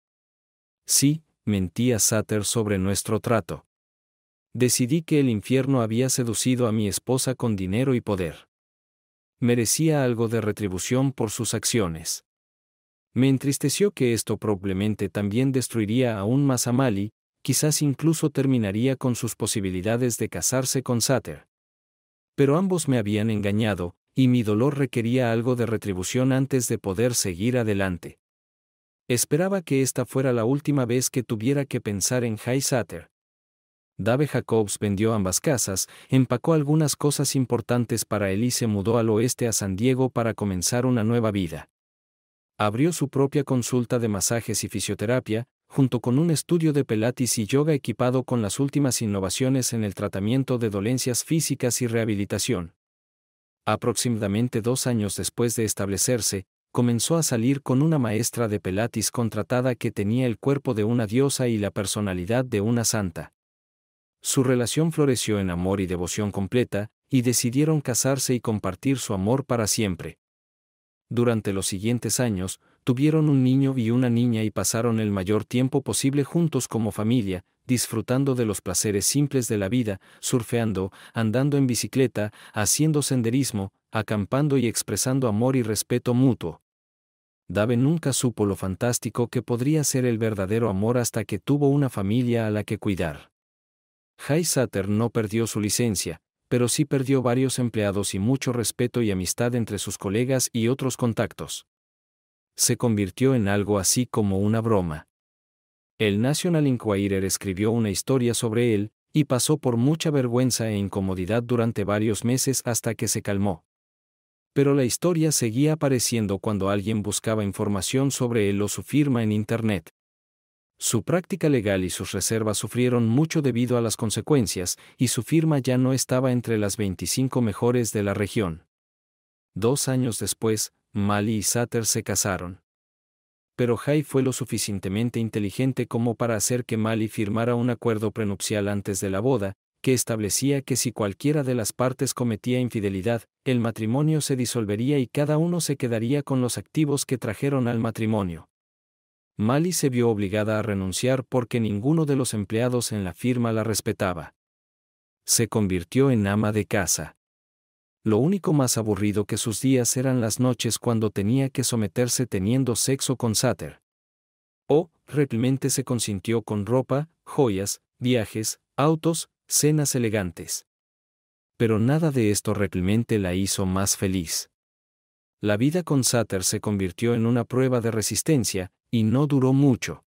Sí, Mentía a sobre nuestro trato. Decidí que el infierno había seducido a mi esposa con dinero y poder. Merecía algo de retribución por sus acciones. Me entristeció que esto probablemente también destruiría aún más a Mali, quizás incluso terminaría con sus posibilidades de casarse con Satter. Pero ambos me habían engañado, y mi dolor requería algo de retribución antes de poder seguir adelante. Esperaba que esta fuera la última vez que tuviera que pensar en High Sutter. Dave Jacobs vendió ambas casas, empacó algunas cosas importantes para él y se mudó al oeste a San Diego para comenzar una nueva vida. Abrió su propia consulta de masajes y fisioterapia, junto con un estudio de pelatis y yoga equipado con las últimas innovaciones en el tratamiento de dolencias físicas y rehabilitación. Aproximadamente dos años después de establecerse, comenzó a salir con una maestra de Pelatis contratada que tenía el cuerpo de una diosa y la personalidad de una santa. Su relación floreció en amor y devoción completa, y decidieron casarse y compartir su amor para siempre. Durante los siguientes años, tuvieron un niño y una niña y pasaron el mayor tiempo posible juntos como familia, disfrutando de los placeres simples de la vida, surfeando, andando en bicicleta, haciendo senderismo, acampando y expresando amor y respeto mutuo. Dave nunca supo lo fantástico que podría ser el verdadero amor hasta que tuvo una familia a la que cuidar. High Sutter no perdió su licencia, pero sí perdió varios empleados y mucho respeto y amistad entre sus colegas y otros contactos. Se convirtió en algo así como una broma. El National Inquirer escribió una historia sobre él, y pasó por mucha vergüenza e incomodidad durante varios meses hasta que se calmó pero la historia seguía apareciendo cuando alguien buscaba información sobre él o su firma en Internet. Su práctica legal y sus reservas sufrieron mucho debido a las consecuencias, y su firma ya no estaba entre las 25 mejores de la región. Dos años después, Mali y Satter se casaron. Pero Jai fue lo suficientemente inteligente como para hacer que Mali firmara un acuerdo prenupcial antes de la boda, que establecía que si cualquiera de las partes cometía infidelidad, el matrimonio se disolvería y cada uno se quedaría con los activos que trajeron al matrimonio. Mali se vio obligada a renunciar porque ninguno de los empleados en la firma la respetaba. Se convirtió en ama de casa. Lo único más aburrido que sus días eran las noches cuando tenía que someterse teniendo sexo con Sater. O, realmente se consintió con ropa, joyas, viajes, autos, cenas elegantes. Pero nada de esto realmente la hizo más feliz. La vida con Satter se convirtió en una prueba de resistencia, y no duró mucho.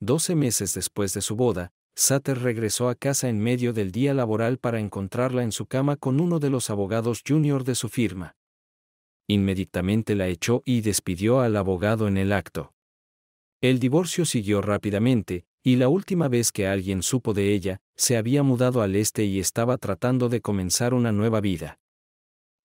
Doce meses después de su boda, Satter regresó a casa en medio del día laboral para encontrarla en su cama con uno de los abogados junior de su firma. Inmediatamente la echó y despidió al abogado en el acto. El divorcio siguió rápidamente, y la última vez que alguien supo de ella, se había mudado al este y estaba tratando de comenzar una nueva vida.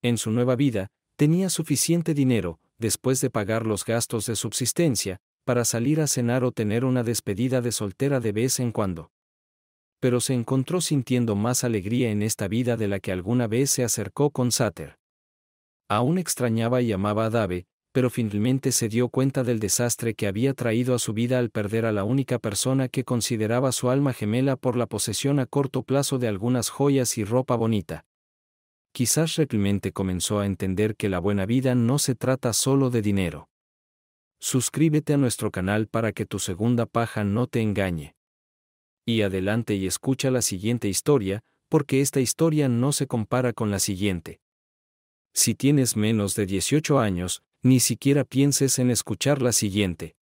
En su nueva vida, tenía suficiente dinero, después de pagar los gastos de subsistencia, para salir a cenar o tener una despedida de soltera de vez en cuando. Pero se encontró sintiendo más alegría en esta vida de la que alguna vez se acercó con Sater. Aún extrañaba y amaba a Dave, pero finalmente se dio cuenta del desastre que había traído a su vida al perder a la única persona que consideraba su alma gemela por la posesión a corto plazo de algunas joyas y ropa bonita. Quizás realmente comenzó a entender que la buena vida no se trata solo de dinero. Suscríbete a nuestro canal para que tu segunda paja no te engañe. Y adelante y escucha la siguiente historia, porque esta historia no se compara con la siguiente. Si tienes menos de 18 años, ni siquiera pienses en escuchar la siguiente.